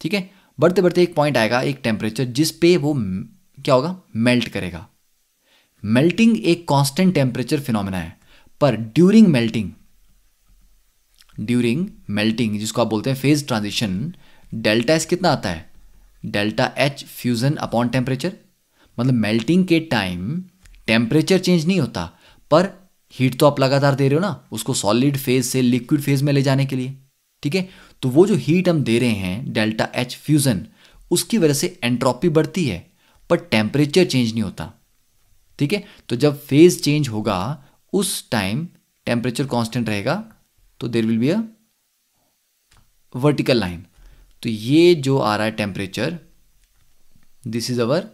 S1: ठीक है बढ़ते बढ़ते एक पॉइंट आएगा एक टेम्परेचर जिस पे वो क्या होगा मेल्ट करेगा मेल्टिंग एक कांस्टेंट टेम्परेचर फिनोमेना है पर ड्यूरिंग मेल्टिंग ड्यूरिंग मेल्टिंग जिसको आप बोलते हैं फेज ट्रांजिशन डेल्टा एस कितना आता है delta H fusion upon temperature मतलब मेल्टिंग के टाइम टेम्परेचर चेंज नहीं होता पर हीट तो आप लगातार दे रहे हो ना उसको सॉलिड फेज से लिक्विड फेज में ले जाने के लिए ठीक है तो वो जो हीट हम दे रहे हैं डेल्टा एच फ्यूजन उसकी वजह से एंट्रोपी बढ़ती है पर टेम्परेचर चेंज नहीं होता ठीक है तो जब फेज चेंज होगा उस टाइम टेम्परेचर कॉन्स्टेंट रहेगा तो there will be a vertical line तो ये जो आ रहा है temperature this is our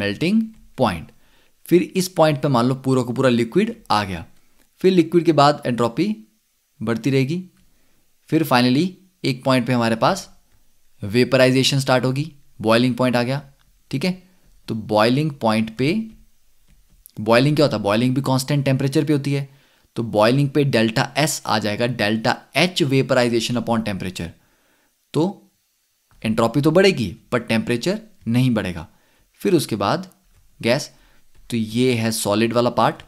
S1: melting point फिर इस पॉइंट पे मान लो पूरा का पूरा लिक्विड आ गया फिर लिक्विड के बाद एंट्रोपी बढ़ती रहेगी फिर फाइनली एक पॉइंट पे हमारे पास वेपराइजेशन स्टार्ट होगी बॉइलिंग पॉइंट आ गया ठीक है तो बॉइलिंग पॉइंट पे बॉइलिंग क्या होता है बॉइलिंग भी कांस्टेंट टेम्परेचर पे होती है तो बॉइलिंग पे डेल्टा एस आ जाएगा delta H vaporisation upon temperature तो एंट्रोपी तो बढ़ेगी पर टेम्परेचर नहीं बढ़ेगा फिर उसके बाद गैस तो ये है सॉलिड वाला part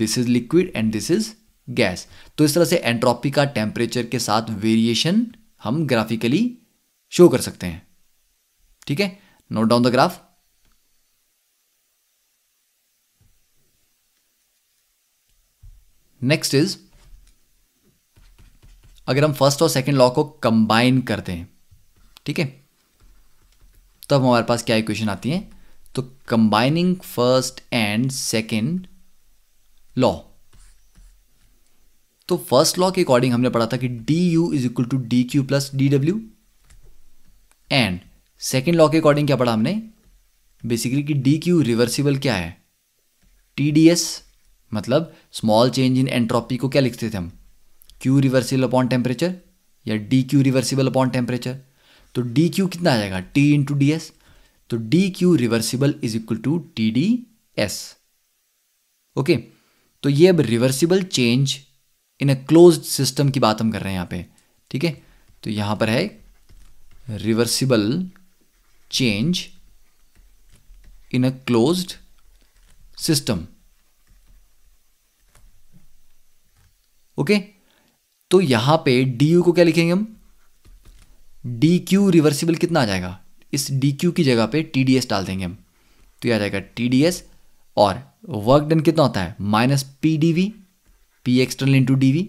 S1: this is liquid and this is gas तो इस तरह से एंट्रोपी का टेम्परेचर के साथ वेरिएशन हम ग्राफिकली शो कर सकते हैं ठीक है note down the graph next is अगर हम फर्स्ट और सेकेंड लॉ को कंबाइन करते हैं ठीक है तब तो हमारे पास क्या इक्वेशन आती है तो combining first and second law तो फर्स्ट लॉ के अकॉर्डिंग हमने पढ़ा था कि D U is equal to D Q plus D W and second law के अकॉर्डिंग क्या पढ़ा हमने बेसिकली कि डी क्यू रिवर्सिबल क्या है टी डी एस मतलब स्मॉल चेंज इन एंट्रोपी को क्या लिखते थे हम क्यू रिवर्सिबल अपॉन टेम्परेचर या D Q reversible upon temperature तो डी क्यू कितना आ जाएगा टी इंटू डी एस तो D Q reversible is equal to T D S okay तो ये अब reversible change in a close system की बात हम कर रहे हैं यहां पे ठीक है तो यहां पर है reversible change in a closed system okay तो यहां पे डी यू को क्या लिखेंगे हम डी क्यू रिवर्सिबल कितना आ जाएगा इस डी क्यू की जगह पे टी डी एस डाल देंगे हम तो यह आ जाएगा टी डी एस और वर्क डन कितना होता है minus P D V P external into D V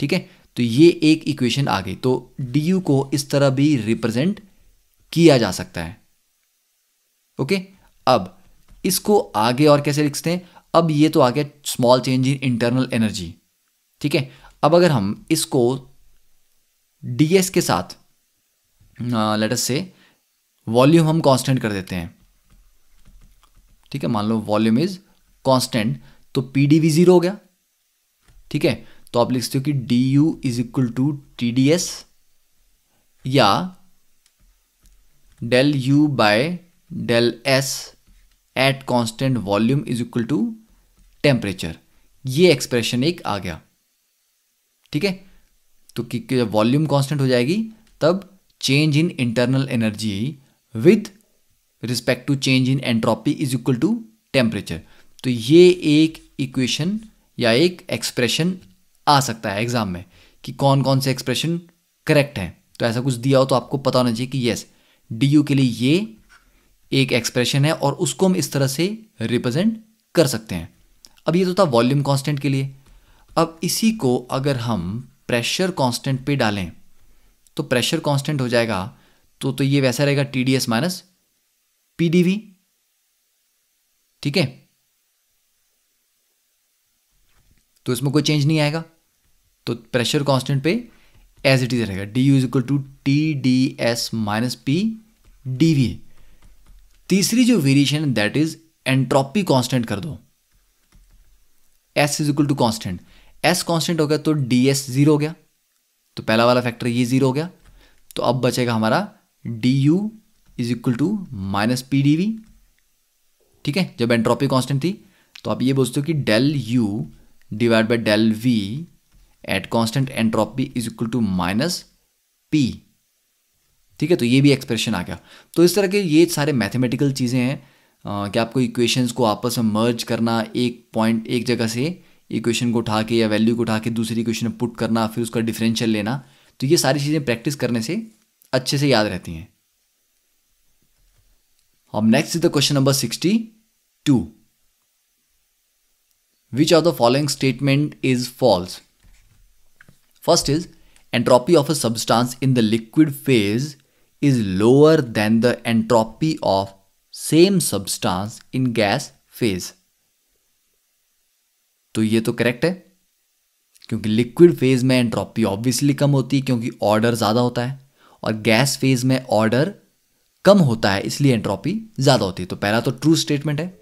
S1: ठीक है तो ये एक इक्वेशन आ गई तो डी यू को इस तरह भी रिप्रेजेंट किया जा सकता है ओके अब इसको आगे और कैसे लिखते हैं अब ये तो आ गया small change in internal energy ठीक है अब अगर हम इसको डीएस के साथ लेट अस से वॉल्यूम हम कांस्टेंट कर देते हैं ठीक है मान लो वॉल्यूम इज कांस्टेंट तो पी डी वी जीरो हो गया ठीक है तो आप लिखते हो कि D U is equal to T D S या del U by del S at constant volume is equal to temperature ये एक्सप्रेशन एक आ गया ठीक है तो जब वॉल्यूम कांस्टेंट हो जाएगी तब change in internal energy with respect to change in entropy is equal to temperature तो ये एक इक्वेशन या एक एक्सप्रेशन आ सकता है एग्जाम में कि कौन कौन से एक्सप्रेशन करेक्ट हैं तो ऐसा कुछ दिया हो तो आपको पता होना चाहिए कि यस डी यू के लिए ये एक एक्सप्रेशन है और उसको हम इस तरह से रिप्रेजेंट कर सकते हैं अब ये तो था वॉल्यूम कांस्टेंट के लिए अब इसी को अगर हम प्रेशर कांस्टेंट पे डालें तो प्रेशर कांस्टेंट हो जाएगा तो तो ये वैसा रहेगा T D S minus P D V ठीक है तो इसमें कोई चेंज नहीं आएगा तो प्रेशर कांस्टेंट पे एज इट इज रहेगा d U is equal to T D S minus P D V तीसरी जो variation that is entropy constant कर दो S is equal to constant S constant हो गया तो डी एस जीरो हो गया तो पहला वाला फैक्टर ये ज़ीरो हो गया तो अब बचेगा हमारा d U is equal to minus P D V ठीक है जब एंट्रोपी कांस्टेंट थी तो आप ये बोलते हो कि del U divide by del V at constant entropy is equal to minus P ठीक है तो ये भी एक्सप्रेशन आ गया तो इस तरह के ये सारे मैथमेटिकल चीज़ें हैं कि आपको इक्वेशंस को आपस में मर्ज करना एक पॉइंट एक जगह से इक्वेशन को उठा के या वैल्यू को उठा के दूसरी इक्वेशन में पुट करना फिर उसका डिफरेंशियल लेना तो ये सारी चीज़ें प्रैक्टिस करने से अच्छे से याद रहती हैं अब next is the question number sixty two which are the following statement is false first is entropy of a substance in the liquid phase is lower than the entropy of same substance in gas phase तो ये तो करेक्ट है क्योंकि लिक्विड फेज में एंट्रोपी ऑब्वियसली कम होती है क्योंकि ऑर्डर ज़्यादा होता है और गैस फेज में ऑर्डर कम होता है इसलिए एंट्रोपी ज़्यादा होती है तो पहला तो ट्रू स्टेटमेंट है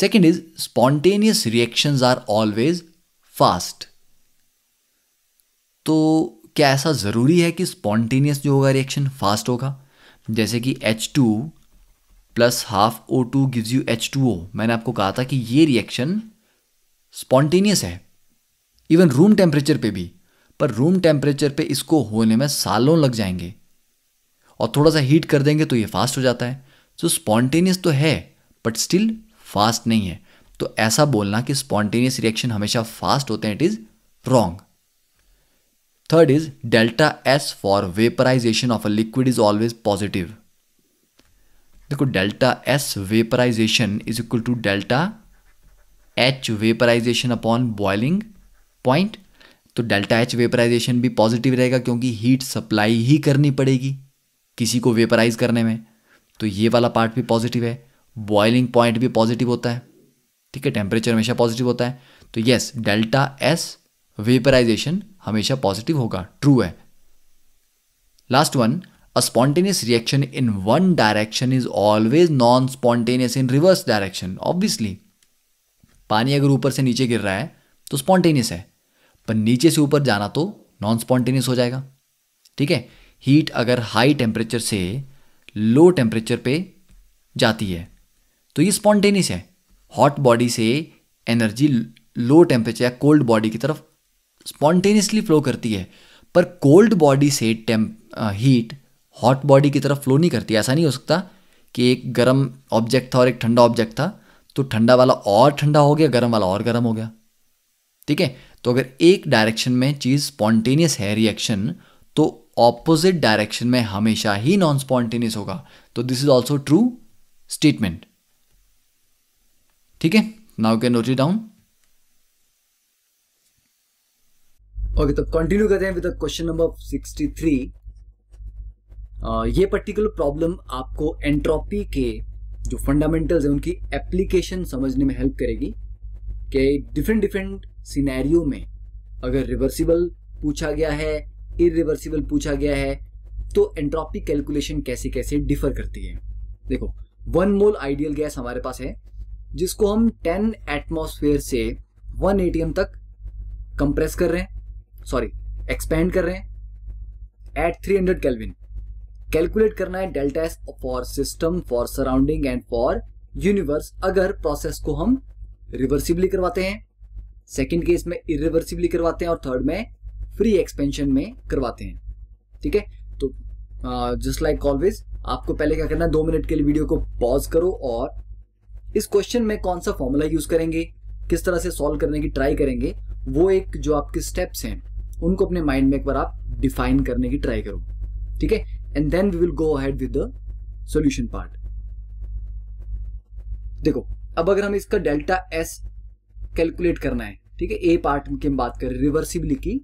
S1: second is spontaneous reactions are always fast तो क्या ऐसा ज़रूरी है कि स्पॉन्टेनियस जो होगा रिएक्शन फास्ट होगा जैसे कि H two plus half O two gives you H two O मैंने आपको कहा था कि ये रिएक्शन स्पॉन्टेनियस है इवन रूम टेम्परेचर पे भी पर रूम टेम्परेचर पे इसको होने में सालों लग जाएंगे और थोड़ा सा हीट कर देंगे तो ये फास्ट हो जाता है सो स्पॉन्टेनियस तो है बट स्टिल फास्ट नहीं है तो ऐसा बोलना कि स्पॉन्टेनियस रिएक्शन हमेशा फास्ट होते हैं it is wrong third is delta S for vaporization of a liquid is always positive देखो delta S vaporization is equal to delta H vaporisation upon boiling point तो डेल्टा एच वेपराइजेशन भी पॉजिटिव रहेगा क्योंकि हीट सप्लाई ही करनी पड़ेगी किसी को वेपराइज करने में तो ये वाला पार्ट भी पॉजिटिव है बॉयलिंग पॉइंट भी पॉजिटिव होता है ठीक है टेम्परेचर हमेशा पॉजिटिव होता है तो यस डेल्टा एस वेपराइजेशन हमेशा पॉजिटिव होगा ट्रू है last one a spontaneous reaction in one direction is always non spontaneous in reverse direction obviously पानी अगर ऊपर से नीचे गिर रहा है तो स्पॉन्टेनियस है पर नीचे से ऊपर जाना तो नॉन स्पॉन्टेनियस हो जाएगा ठीक है हीट अगर हाई टेम्परेचर से लो टेम्परेचर पे जाती है तो ये स्पॉन्टेनियस है हॉट बॉडी से एनर्जी लो टेम्परेचर या कोल्ड बॉडी की तरफ स्पॉन्टेनियसली फ्लो करती है पर कोल्ड बॉडी से टेम्प हीट हॉट बॉडी की तरफ फ्लो नहीं करती ऐसा नहीं हो सकता कि एक गर्म ऑब्जेक्ट था और एक ठंडा ऑब्जेक्ट था तो ठंडा वाला और ठंडा हो गया गर्म वाला और गर्म हो गया ठीक है तो अगर एक डायरेक्शन में चीज़ स्पॉन्टेनियस है रिएक्शन तो ऑपोजिट डायरेक्शन में हमेशा ही नॉन स्पॉन्टेनियस होगा तो this is also true statement ठीक है now can note it down okay तो कंटिन्यू करते हैं विद क्वेश्चन नंबर 63 ये पर्टिकुलर प्रॉब्लम आपको एंट्रोपी के जो फंडामेंटल्स है उनकी एप्लीकेशन समझने में हेल्प करेगी कि डिफरेंट डिफरेंट सिनेरियो में अगर रिवर्सिबल पूछा गया है इरिवर्सिबल पूछा गया है तो एंट्रोपी कैलकुलेशन कैसे कैसे डिफर करती है देखो वन मोल आइडियल गैस हमारे पास है जिसको हम 10 एटमोसफेयर से 1 एटीएम तक कंप्रेस कर रहे हैं सॉरी एक्सपेंड कर रहे हैं एट 300 केल्विन कैलकुलेट करना है delta S for system for surrounding and for universe अगर प्रोसेस को हम रिवर्सिबली करवाते हैं सेकेंड केस में इिवर्सिबली करवाते हैं और थर्ड में फ्री एक्सपेंशन में करवाते हैं ठीक है तो जस्ट लाइक ऑलवेज आपको पहले क्या करना है दो मिनट के लिए वीडियो को पॉज करो और इस क्वेश्चन में कौन सा फॉर्मूला यूज करेंगे किस तरह से सॉल्व करने की ट्राई करेंगे वो एक जो आपके स्टेप्स हैं उनको अपने माइंड में एक बार आप डिफाइन करने की ट्राई करो ठीक है and then we will go ahead with the solution part देखो अब अगर हम इसका डेल्टा एस कैलकुलेट करना है ठीक है ए पार्ट की हम बात करें रिवर्सिबली की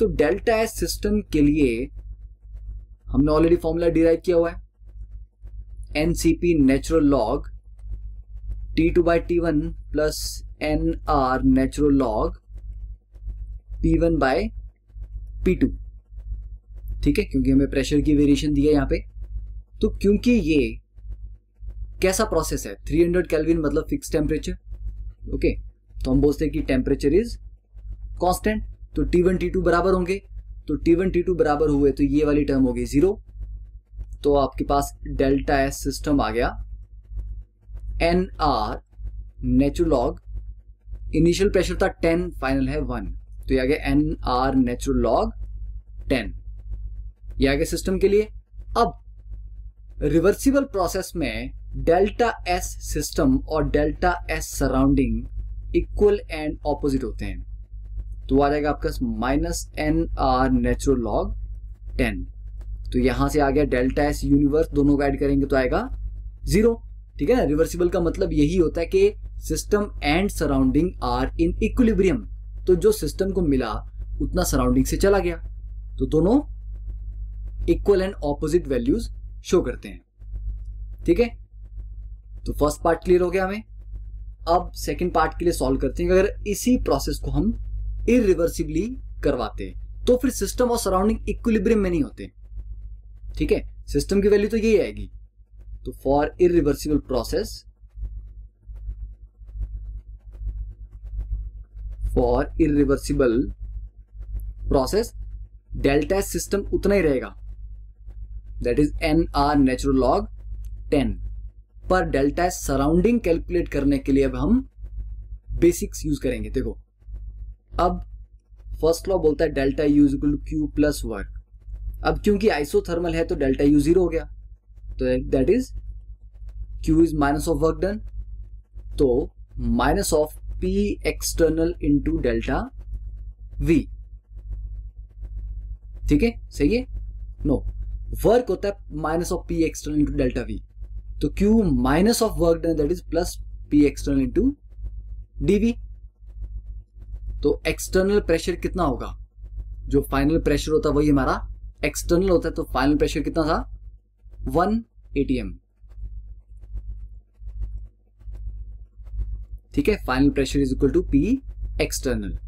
S1: तो डेल्टा एस सिस्टम के लिए हमने ऑलरेडी फॉर्मूला डिराइव किया हुआ है n C P natural log T two by T one plus n R natural log P one by P two ठीक है क्योंकि हमें प्रेशर की वेरिएशन दिया है यहाँ पे तो क्योंकि ये कैसा प्रोसेस है 300 हंड्रेड कैलविन मतलब फिक्स टेम्परेचर ओके तो हम बोलते हैं कि टेम्परेचर इज कॉन्स्टेंट तो टी T2 टू बराबर होंगे तो टी T2 टू बराबर हुए तो ये वाली टर्म होगी जीरो तो आपके पास डेल्टा एस सिस्टम आ गया n R natural log initial pressure था टेन फाइनल है वन तो ये आ गया एन आर नेचुरलॉग टेन ये आगे सिस्टम के लिए अब रिवर्सिबल प्रोसेस में डेल्टा एस सिस्टम और delta S surrounding equal and opposite होते हैं तो आ जाएगा आपका minus n R natural log ten तो यहां से आ गया डेल्टा एस यूनिवर्स दोनों को ऐड करेंगे तो आएगा जीरो ठीक है ना रिवर्सिबल का मतलब यही होता है कि system and surrounding are in equilibrium तो जो सिस्टम को मिला उतना सराउंडिंग से चला गया तो दोनों equal and opposite values show करते हैं ठीक है तो फर्स्ट पार्ट क्लियर हो गया हमें अब सेकंड पार्ट के लिए सॉल्व करते हैं अगर इसी प्रोसेस को हम इिवर्सिबली करवाते हैं तो फिर सिस्टम और सराउंडिंग इक्विलिब्रियम में नहीं होते ठीक है सिस्टम की वैल्यू तो यही आएगी तो for irreversible process for irreversible process delta system उतना ही रहेगा that is n R natural log ten पर डेल्टा सराउंडिंग कैलकुलेट करने के लिए अब हम बेसिक्स यूज करेंगे देखो अब फर्स्ट लॉ बोलता है delta U Q plus work अब क्योंकि आइसोथर्मल है तो डेल्टा यू जीरो हो गया तो that is Q is minus of work done तो minus of P external into delta V ठीक है सही है नो वर्क होता है minus of P external into delta V तो Q minus of work done that is plus P external into d V तो एक्सटर्नल प्रेशर कितना होगा जो फाइनल प्रेशर होता है वही हमारा एक्सटर्नल होता है तो फाइनल प्रेशर कितना था वन एटीएम ठीक है final pressure is equal to P external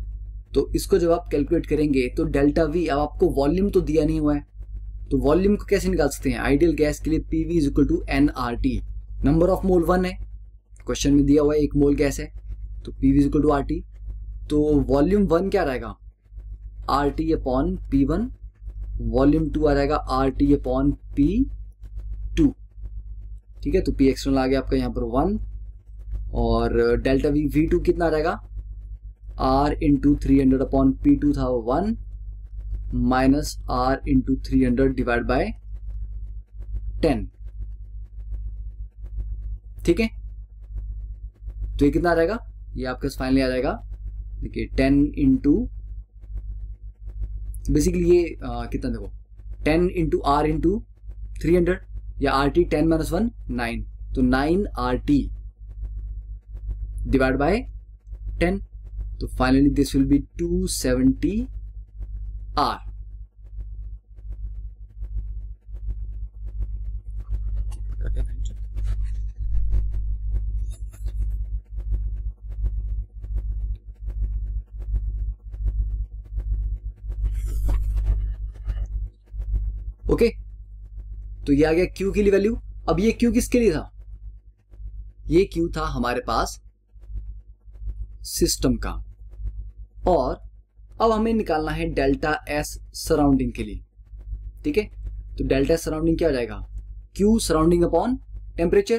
S1: तो इसको जब आप कैलकुलेट करेंगे तो डेल्टा वी अब आपको वॉल्यूम तो दिया नहीं हुआ है तो वॉल्यूम को कैसे निकाल सकते हैं आइडियल गैस के लिए P is equal to n R T number of mole one है क्वेश्चन में दिया हुआ है एक मोल गैस है तो P is equal to R T तो वॉल्यूम वन क्या रहेगा R T upon P one volume two आ जाएगा R T upon P two ठीक है तो पी एक्सटर्नल आ गया आपका यहाँ पर वन और डेल्टा वी वी टू कितना रहेगा R into three hundred upon P two था one minus R into three hundred divide by ten ठीक है तो ये कितना आ जाएगा ये आपके फाइनली आ जाएगा देखिए टेन इंटू बेसिकली ये आ, कितना देखो ten into R into three hundred या R T ten minus one nine तो nine R T divide by ten तो finally this will be two seventy R. Okay तो ये आ गया Q के लिए वैल्यू अब ये Q किसके लिए था ये Q था हमारे पास सिस्टम का और अब हमें निकालना है डेल्टा एस सराउंडिंग के लिए ठीक है तो डेल्टा सराउंडिंग क्या हो जाएगा क्यू सराउंडिंग अपॉन टेम्परेचर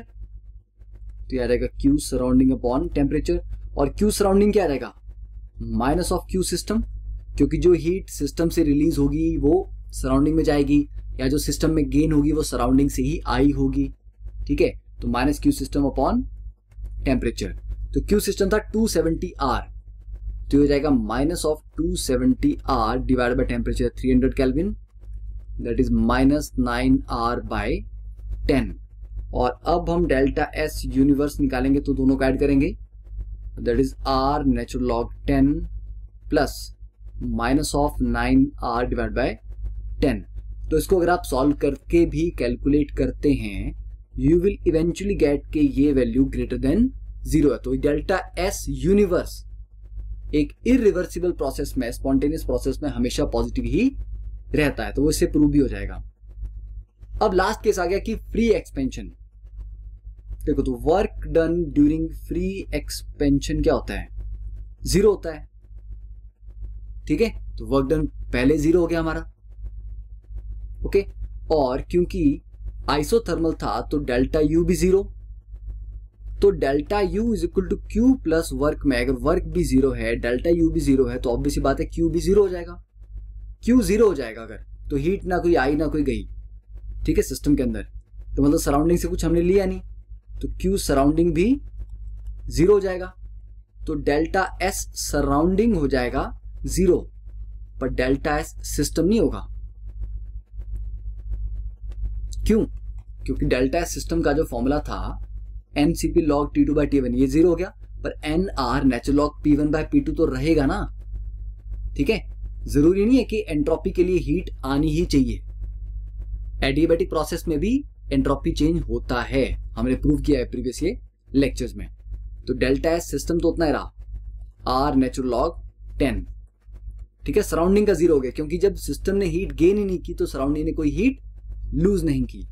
S1: तो यह जाएगा क्यू सराउंडिंग अपॉन टेम्परेचर और क्यू सराउंडिंग क्या आ जाएगा माइनस ऑफ क्यू सिस्टम क्योंकि जो हीट सिस्टम से रिलीज होगी वो सराउंडिंग में जाएगी या जो सिस्टम में गेन होगी वो सराउंडिंग से ही आई होगी ठीक है तो minus Q system upon temperature तो क्यू सिस्टम था 270 आर तो हो जाएगा minus of two seventy R divide by temperature three hundred Kelvin that is minus nine R by ten और अब हम डेल्टा एस यूनिवर्स निकालेंगे तो दोनों को ऐड करेंगे that is R natural log ten plus minus of nine R divide by ten तो इसको अगर आप सॉल्व करके भी कैलकुलेट करते हैं यू विल इवेंचुअली गेट के ये वैल्यू ग्रेटर देन जीरो है तो डेल्टा एस यूनिवर्स एक इिवर्सिबल प्रोसेस में स्पॉन्टेनियस प्रोसेस में हमेशा पॉजिटिव ही रहता है तो वो इससे प्रूव भी हो जाएगा अब लास्ट केस आ गया कि फ्री एक्सपेंशन देखो तो work done during free expansion क्या होता है जीरो होता है ठीक है तो वर्क डन पहले जीरो हो गया हमारा ओके और क्योंकि आइसोथर्मल था तो डेल्टा यू भी जीरो तो delta U is equal to Q plus work में अगर वर्क भी जीरो है डेल्टा यू भी जीरो है तो ऑब्वियस बात है क्यू भी जीरो हो जाएगा क्यू जीरो हो जाएगा अगर तो हीट ना कोई आई ना कोई गई ठीक है सिस्टम के अंदर तो मतलब सराउंडिंग से कुछ हमने लिया नहीं तो क्यू सराउंडिंग भी जीरो हो जाएगा तो डेल्टा एस सराउंडिंग हो जाएगा जीरो पर डेल्टा एस सिस्टम नहीं होगा क्यों क्योंकि डेल्टा एस सिस्टम का जो फॉर्मूला था n C P log T two by T one ये जीरो हो गया पर n R natural log P one by P two तो रहेगा ना ठीक है जरूरी नहीं है कि एंट्रोपी के लिए हीट आनी ही चाहिए एडियाबेटिक प्रोसेस में भी एंट्रोपी चेंज होता है हमने प्रूव किया है प्रीवियस ये लेक्चर्स में तो डेल्टा एस सिस्टम तो उतना ही रहा आर नेचुरल लॉग टेन ठीक है सराउंडिंग का जीरो हो गया क्योंकि जब सिस्टम ने हीट गेन ही नहीं की तो सराउंडिंग ने कोई हीट लूज नहीं की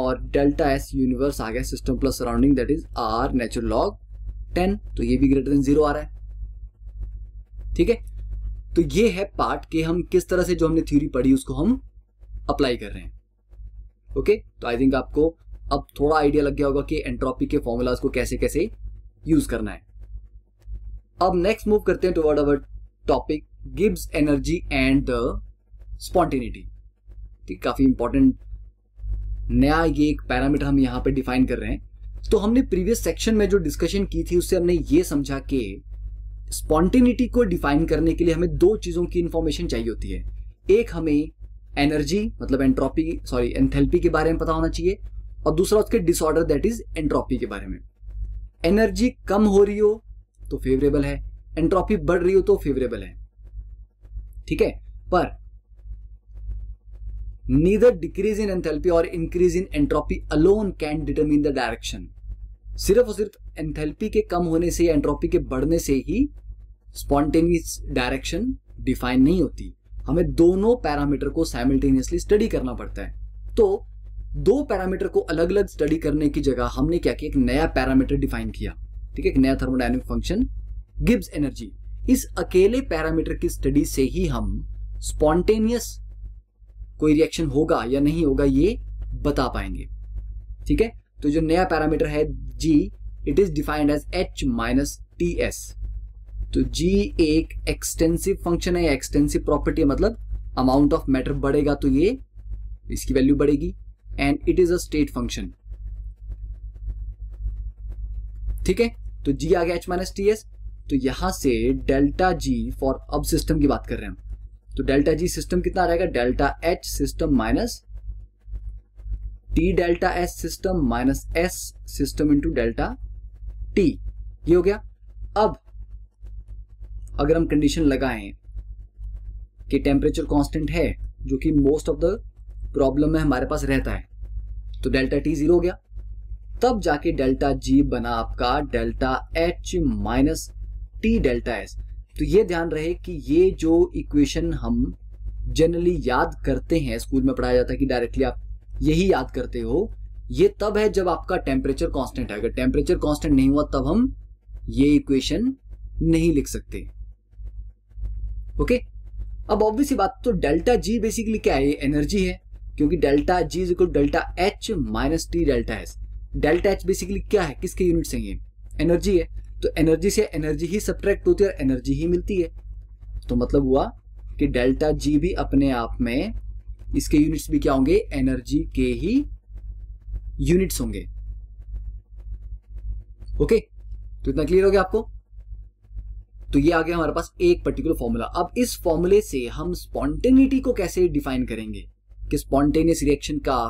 S1: और डेल्टा एस यूनिवर्स आ गया system plus surrounding that is R natural log ten तो ये भी ग्रेटर देन जीरो आ रहा है ठीक है तो ये है पार्ट कि हम किस तरह से जो हमने थ्योरी पढ़ी उसको हम अप्लाई कर रहे हैं ओके तो आई थिंक आपको अब थोड़ा आइडिया लग गया होगा कि एंट्रोपी के फॉर्मूलाज को कैसे कैसे यूज करना है अब नेक्स्ट मूव करते हैं toward our topic Gibbs energy and the spontaneity ठीक काफी इंपॉर्टेंट नया ये एक पैरामीटर हम यहाँ पे डिफाइन कर रहे हैं तो हमने प्रीवियस सेक्शन में जो डिस्कशन की थी उससे हमने ये समझा कि स्पॉन्टेनिटी को डिफाइन करने के लिए हमें दो चीज़ों की इंफॉर्मेशन चाहिए होती है एक हमें एनर्जी मतलब एंट्रोपी सॉरी एंथेल्पी के बारे में पता होना चाहिए और दूसरा उसके डिसऑर्डर दैट इज एंट्रोपी के बारे में एनर्जी कम हो रही हो तो फेवरेबल है एंट्रोपी बढ़ रही हो तो फेवरेबल है ठीक है पर नीदर डिक्रीज इन एंथेल्पी और increase in entropy alone can determine the direction सिर्फ और सिर्फ एंथेल्पी के कम होने से या एंट्रोपी के बढ़ने से ही स्पॉन्टेनियस डायरेक्शन डिफाइन नहीं होती हमें दोनों पैरामीटर को साइमल्टेनियसली स्टडी करना पड़ता है तो दो पैरामीटर को अलग अलग स्टडी करने की जगह हमने क्या किया एक नया पैरामीटर डिफाइन किया ठीक है एक नया थर्मोडाइनमिक फंक्शन गिब्स एनर्जी इस अकेले पैरामीटर की स्टडी से ही हम स्पॉन्टेनियस कोई रिएक्शन होगा या नहीं होगा ये बता पाएंगे ठीक है तो जो नया पैरामीटर है G it is defined as H minus T S तो जी एक एक्सटेंसिव फंक्शन है एक्सटेंसिव प्रॉपर्टी मतलब अमाउंट ऑफ मैटर बढ़ेगा तो ये इसकी वैल्यू बढ़ेगी and it is a state function ठीक है तो जी आ गया एच माइनस टी एस तो यहां से डेल्टा जी फॉर अब सिस्टम की बात कर रहे हैं तो डेल्टा जी सिस्टम कितना रहेगा delta H system minus T delta S system minus S system into delta T ये हो गया अब अगर हम कंडीशन लगाएं कि टेम्परेचर कांस्टेंट है जो कि मोस्ट ऑफ द प्रॉब्लम में हमारे पास रहता है तो डेल्टा टी जीरो हो गया तब जाके डेल्टा जी बना आपका delta H minus T delta S तो ये ध्यान रहे कि ये जो इक्वेशन हम जनरली याद करते हैं स्कूल में पढ़ाया जाता है कि डायरेक्टली आप यही याद करते हो ये तब है जब आपका टेम्परेचर कांस्टेंट है अगर टेम्परेचर कांस्टेंट नहीं हुआ तब हम ये इक्वेशन नहीं लिख सकते ओके अब ऑब्वियस बात तो डेल्टा जी बेसिकली क्या है ये एनर्जी है क्योंकि delta G equal delta H minus T delta S delta H basically क्या है किसके यूनिट से ये एनर्जी है तो एनर्जी से एनर्जी ही सब्ट्रैक्ट होती है और एनर्जी ही मिलती है तो मतलब हुआ कि डेल्टा जी भी अपने आप में इसके यूनिट्स भी क्या होंगे एनर्जी के ही यूनिट्स होंगे ओके तो इतना क्लियर हो गया आपको तो ये आ गया हमारे पास एक पर्टिकुलर फॉर्मूला अब इस फॉर्मूले से हम स्पॉन्टेनिटी को कैसे डिफाइन करेंगे कि स्पॉन्टेनियस रिएक्शन का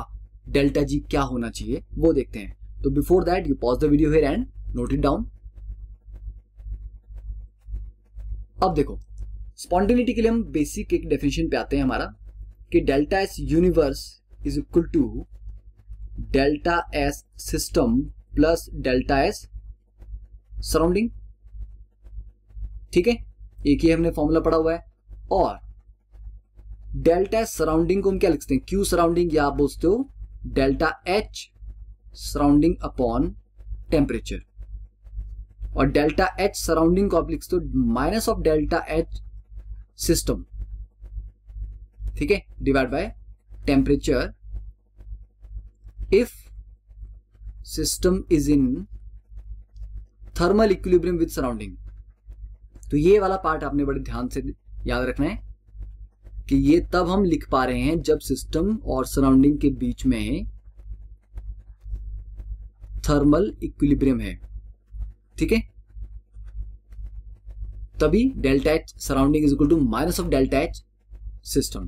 S1: डेल्टा जी क्या होना चाहिए वो देखते हैं तो before that you pause the video here and note it down अब देखो स्पॉन्टेनिटी के लिए हम बेसिक एक डेफिनेशन पे आते हैं हमारा कि delta S universe is equal to delta S system plus delta S surrounding ठीक है एक ही हमने फॉर्मूला पढ़ा हुआ है और डेल्टा एस सराउंडिंग को हम क्या लिखते हैं क्यू सराउंडिंग या आप बोलते हो delta H surrounding upon temperature और डेल्टा एच सराउंडिंग कॉम्प्लेक्स तो minus of delta H system ठीक है divide by temperature if system is in thermal equilibrium with surrounding तो ये वाला पार्ट आपने बड़े ध्यान से याद रखना है कि ये तब हम लिख पा रहे हैं जब सिस्टम और सराउंडिंग के बीच में थर्मल इक्विलिब्रियम है ठीक है तभी delta H surrounding is equal to minus of delta H system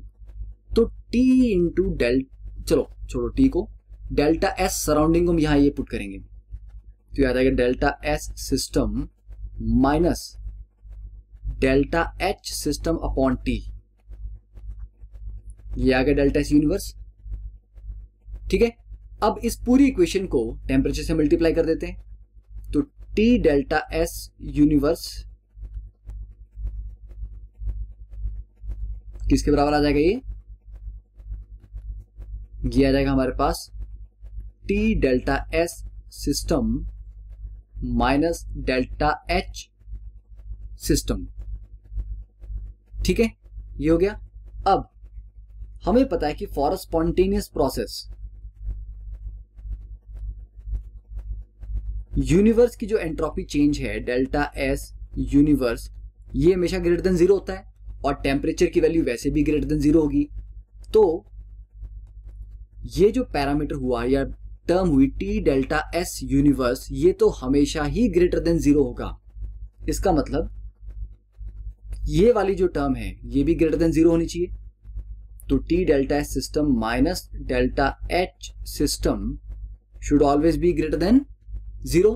S1: तो टी इंटू डेल चलो छोड़ो टी को डेल्टा एस सराउंडिंग को हम यहां ये पुट करेंगे तो याद आएगा delta S system minus delta H system upon T ये आ गया डेल्टा एस यूनिवर्स ठीक है अब इस पूरी इक्वेशन को टेम्परेचर से मल्टीप्लाई कर देते हैं टी डेल्टा एस यूनिवर्स किसके बराबर आ जाएगा ये आ जाएगा हमारे पास T delta S system minus delta H system ठीक है ये हो गया अब हमें पता है कि फॉर स्पॉन्टेनियस प्रोसेस यूनिवर्स की जो एंट्रोपी चेंज है डेल्टा एस यूनिवर्स ये हमेशा ग्रेटर देन जीरो होता है और टेम्परेचर की वैल्यू वैसे भी ग्रेटर देन जीरो होगी तो ये जो पैरामीटर हुआ या टर्म हुई टी डेल्टा एस यूनिवर्स ये तो हमेशा ही ग्रेटर देन जीरो होगा इसका मतलब ये वाली जो टर्म है ये भी ग्रेटर देन जीरो होनी चाहिए तो T delta S system minus delta H system should always be greater than zero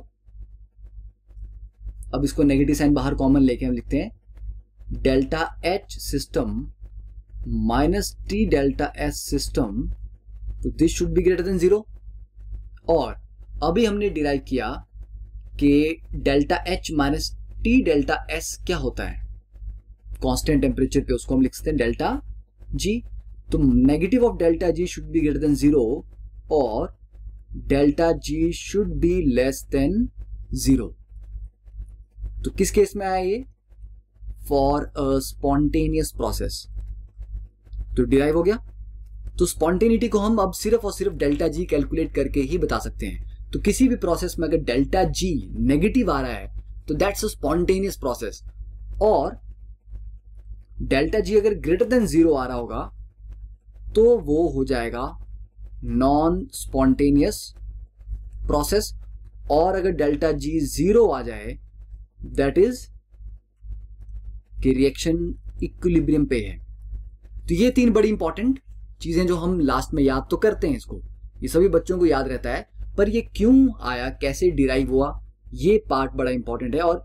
S1: अब इसको नेगेटिव साइन बाहर कॉमन लेके हम लिखते हैं delta H system minus T delta S system तो this should be greater than zero और अभी हमने डिराइव किया कि delta H minus T delta S क्या होता है कांस्टेंट टेम्परेचर पे उसको हम लिखते हैं डेल्टा जी तो negative of delta G should be greater than zero और delta G should be less than zero तो किस केस में आया ये फॉर अ स्पॉन्टेनियस प्रोसेस तो डिराइव हो गया तो स्पॉन्टेनिटी को हम अब सिर्फ और सिर्फ डेल्टा जी कैलकुलेट करके ही बता सकते हैं तो किसी भी प्रोसेस में अगर डेल्टा जी नेगेटिव आ रहा है तो दैट्स अ स्पॉन्टेनियस प्रोसेस और डेल्टा जी अगर ग्रेटर देन जीरो आ रहा होगा तो वो हो जाएगा नॉन स्पॉन्टेनियस प्रोसेस और अगर डेल्टा जी जीरो आ जाए दैट इज कि रिएक्शन इक्विलिब्रियम पे है तो ये तीन बड़ी इंपॉर्टेंट चीजें जो हम लास्ट में याद तो करते हैं इसको ये सभी बच्चों को याद रहता है पर ये क्यों आया कैसे डिराइव हुआ ये पार्ट बड़ा इंपॉर्टेंट है और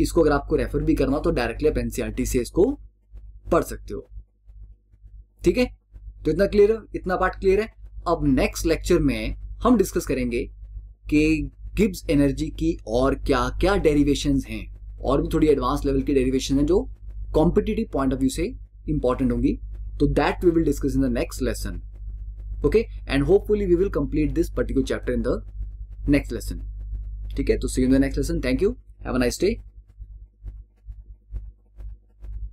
S1: इसको अगर आपको रेफर भी करना तो डायरेक्टली आप एनसीआरटी e से इसको पढ़ सकते हो ठीक है तो इतना क्लियर इतना पार्ट क्लियर है अब नेक्स्ट लेक्चर में हम डिस्कस करेंगे कि गिब्स एनर्जी की और क्या क्या डेरिवेशन हैं और भी थोड़ी एडवांस लेवल की डेरिवेशन है जो कॉम्पिटिटिव पॉइंट ऑफ व्यू से इंपॉर्टेंट होंगी तो that we will discuss in the next lesson okay and hopefully we will complete this particular chapter in the next lesson ठीक है तो see in the next lesson thank you have a nice day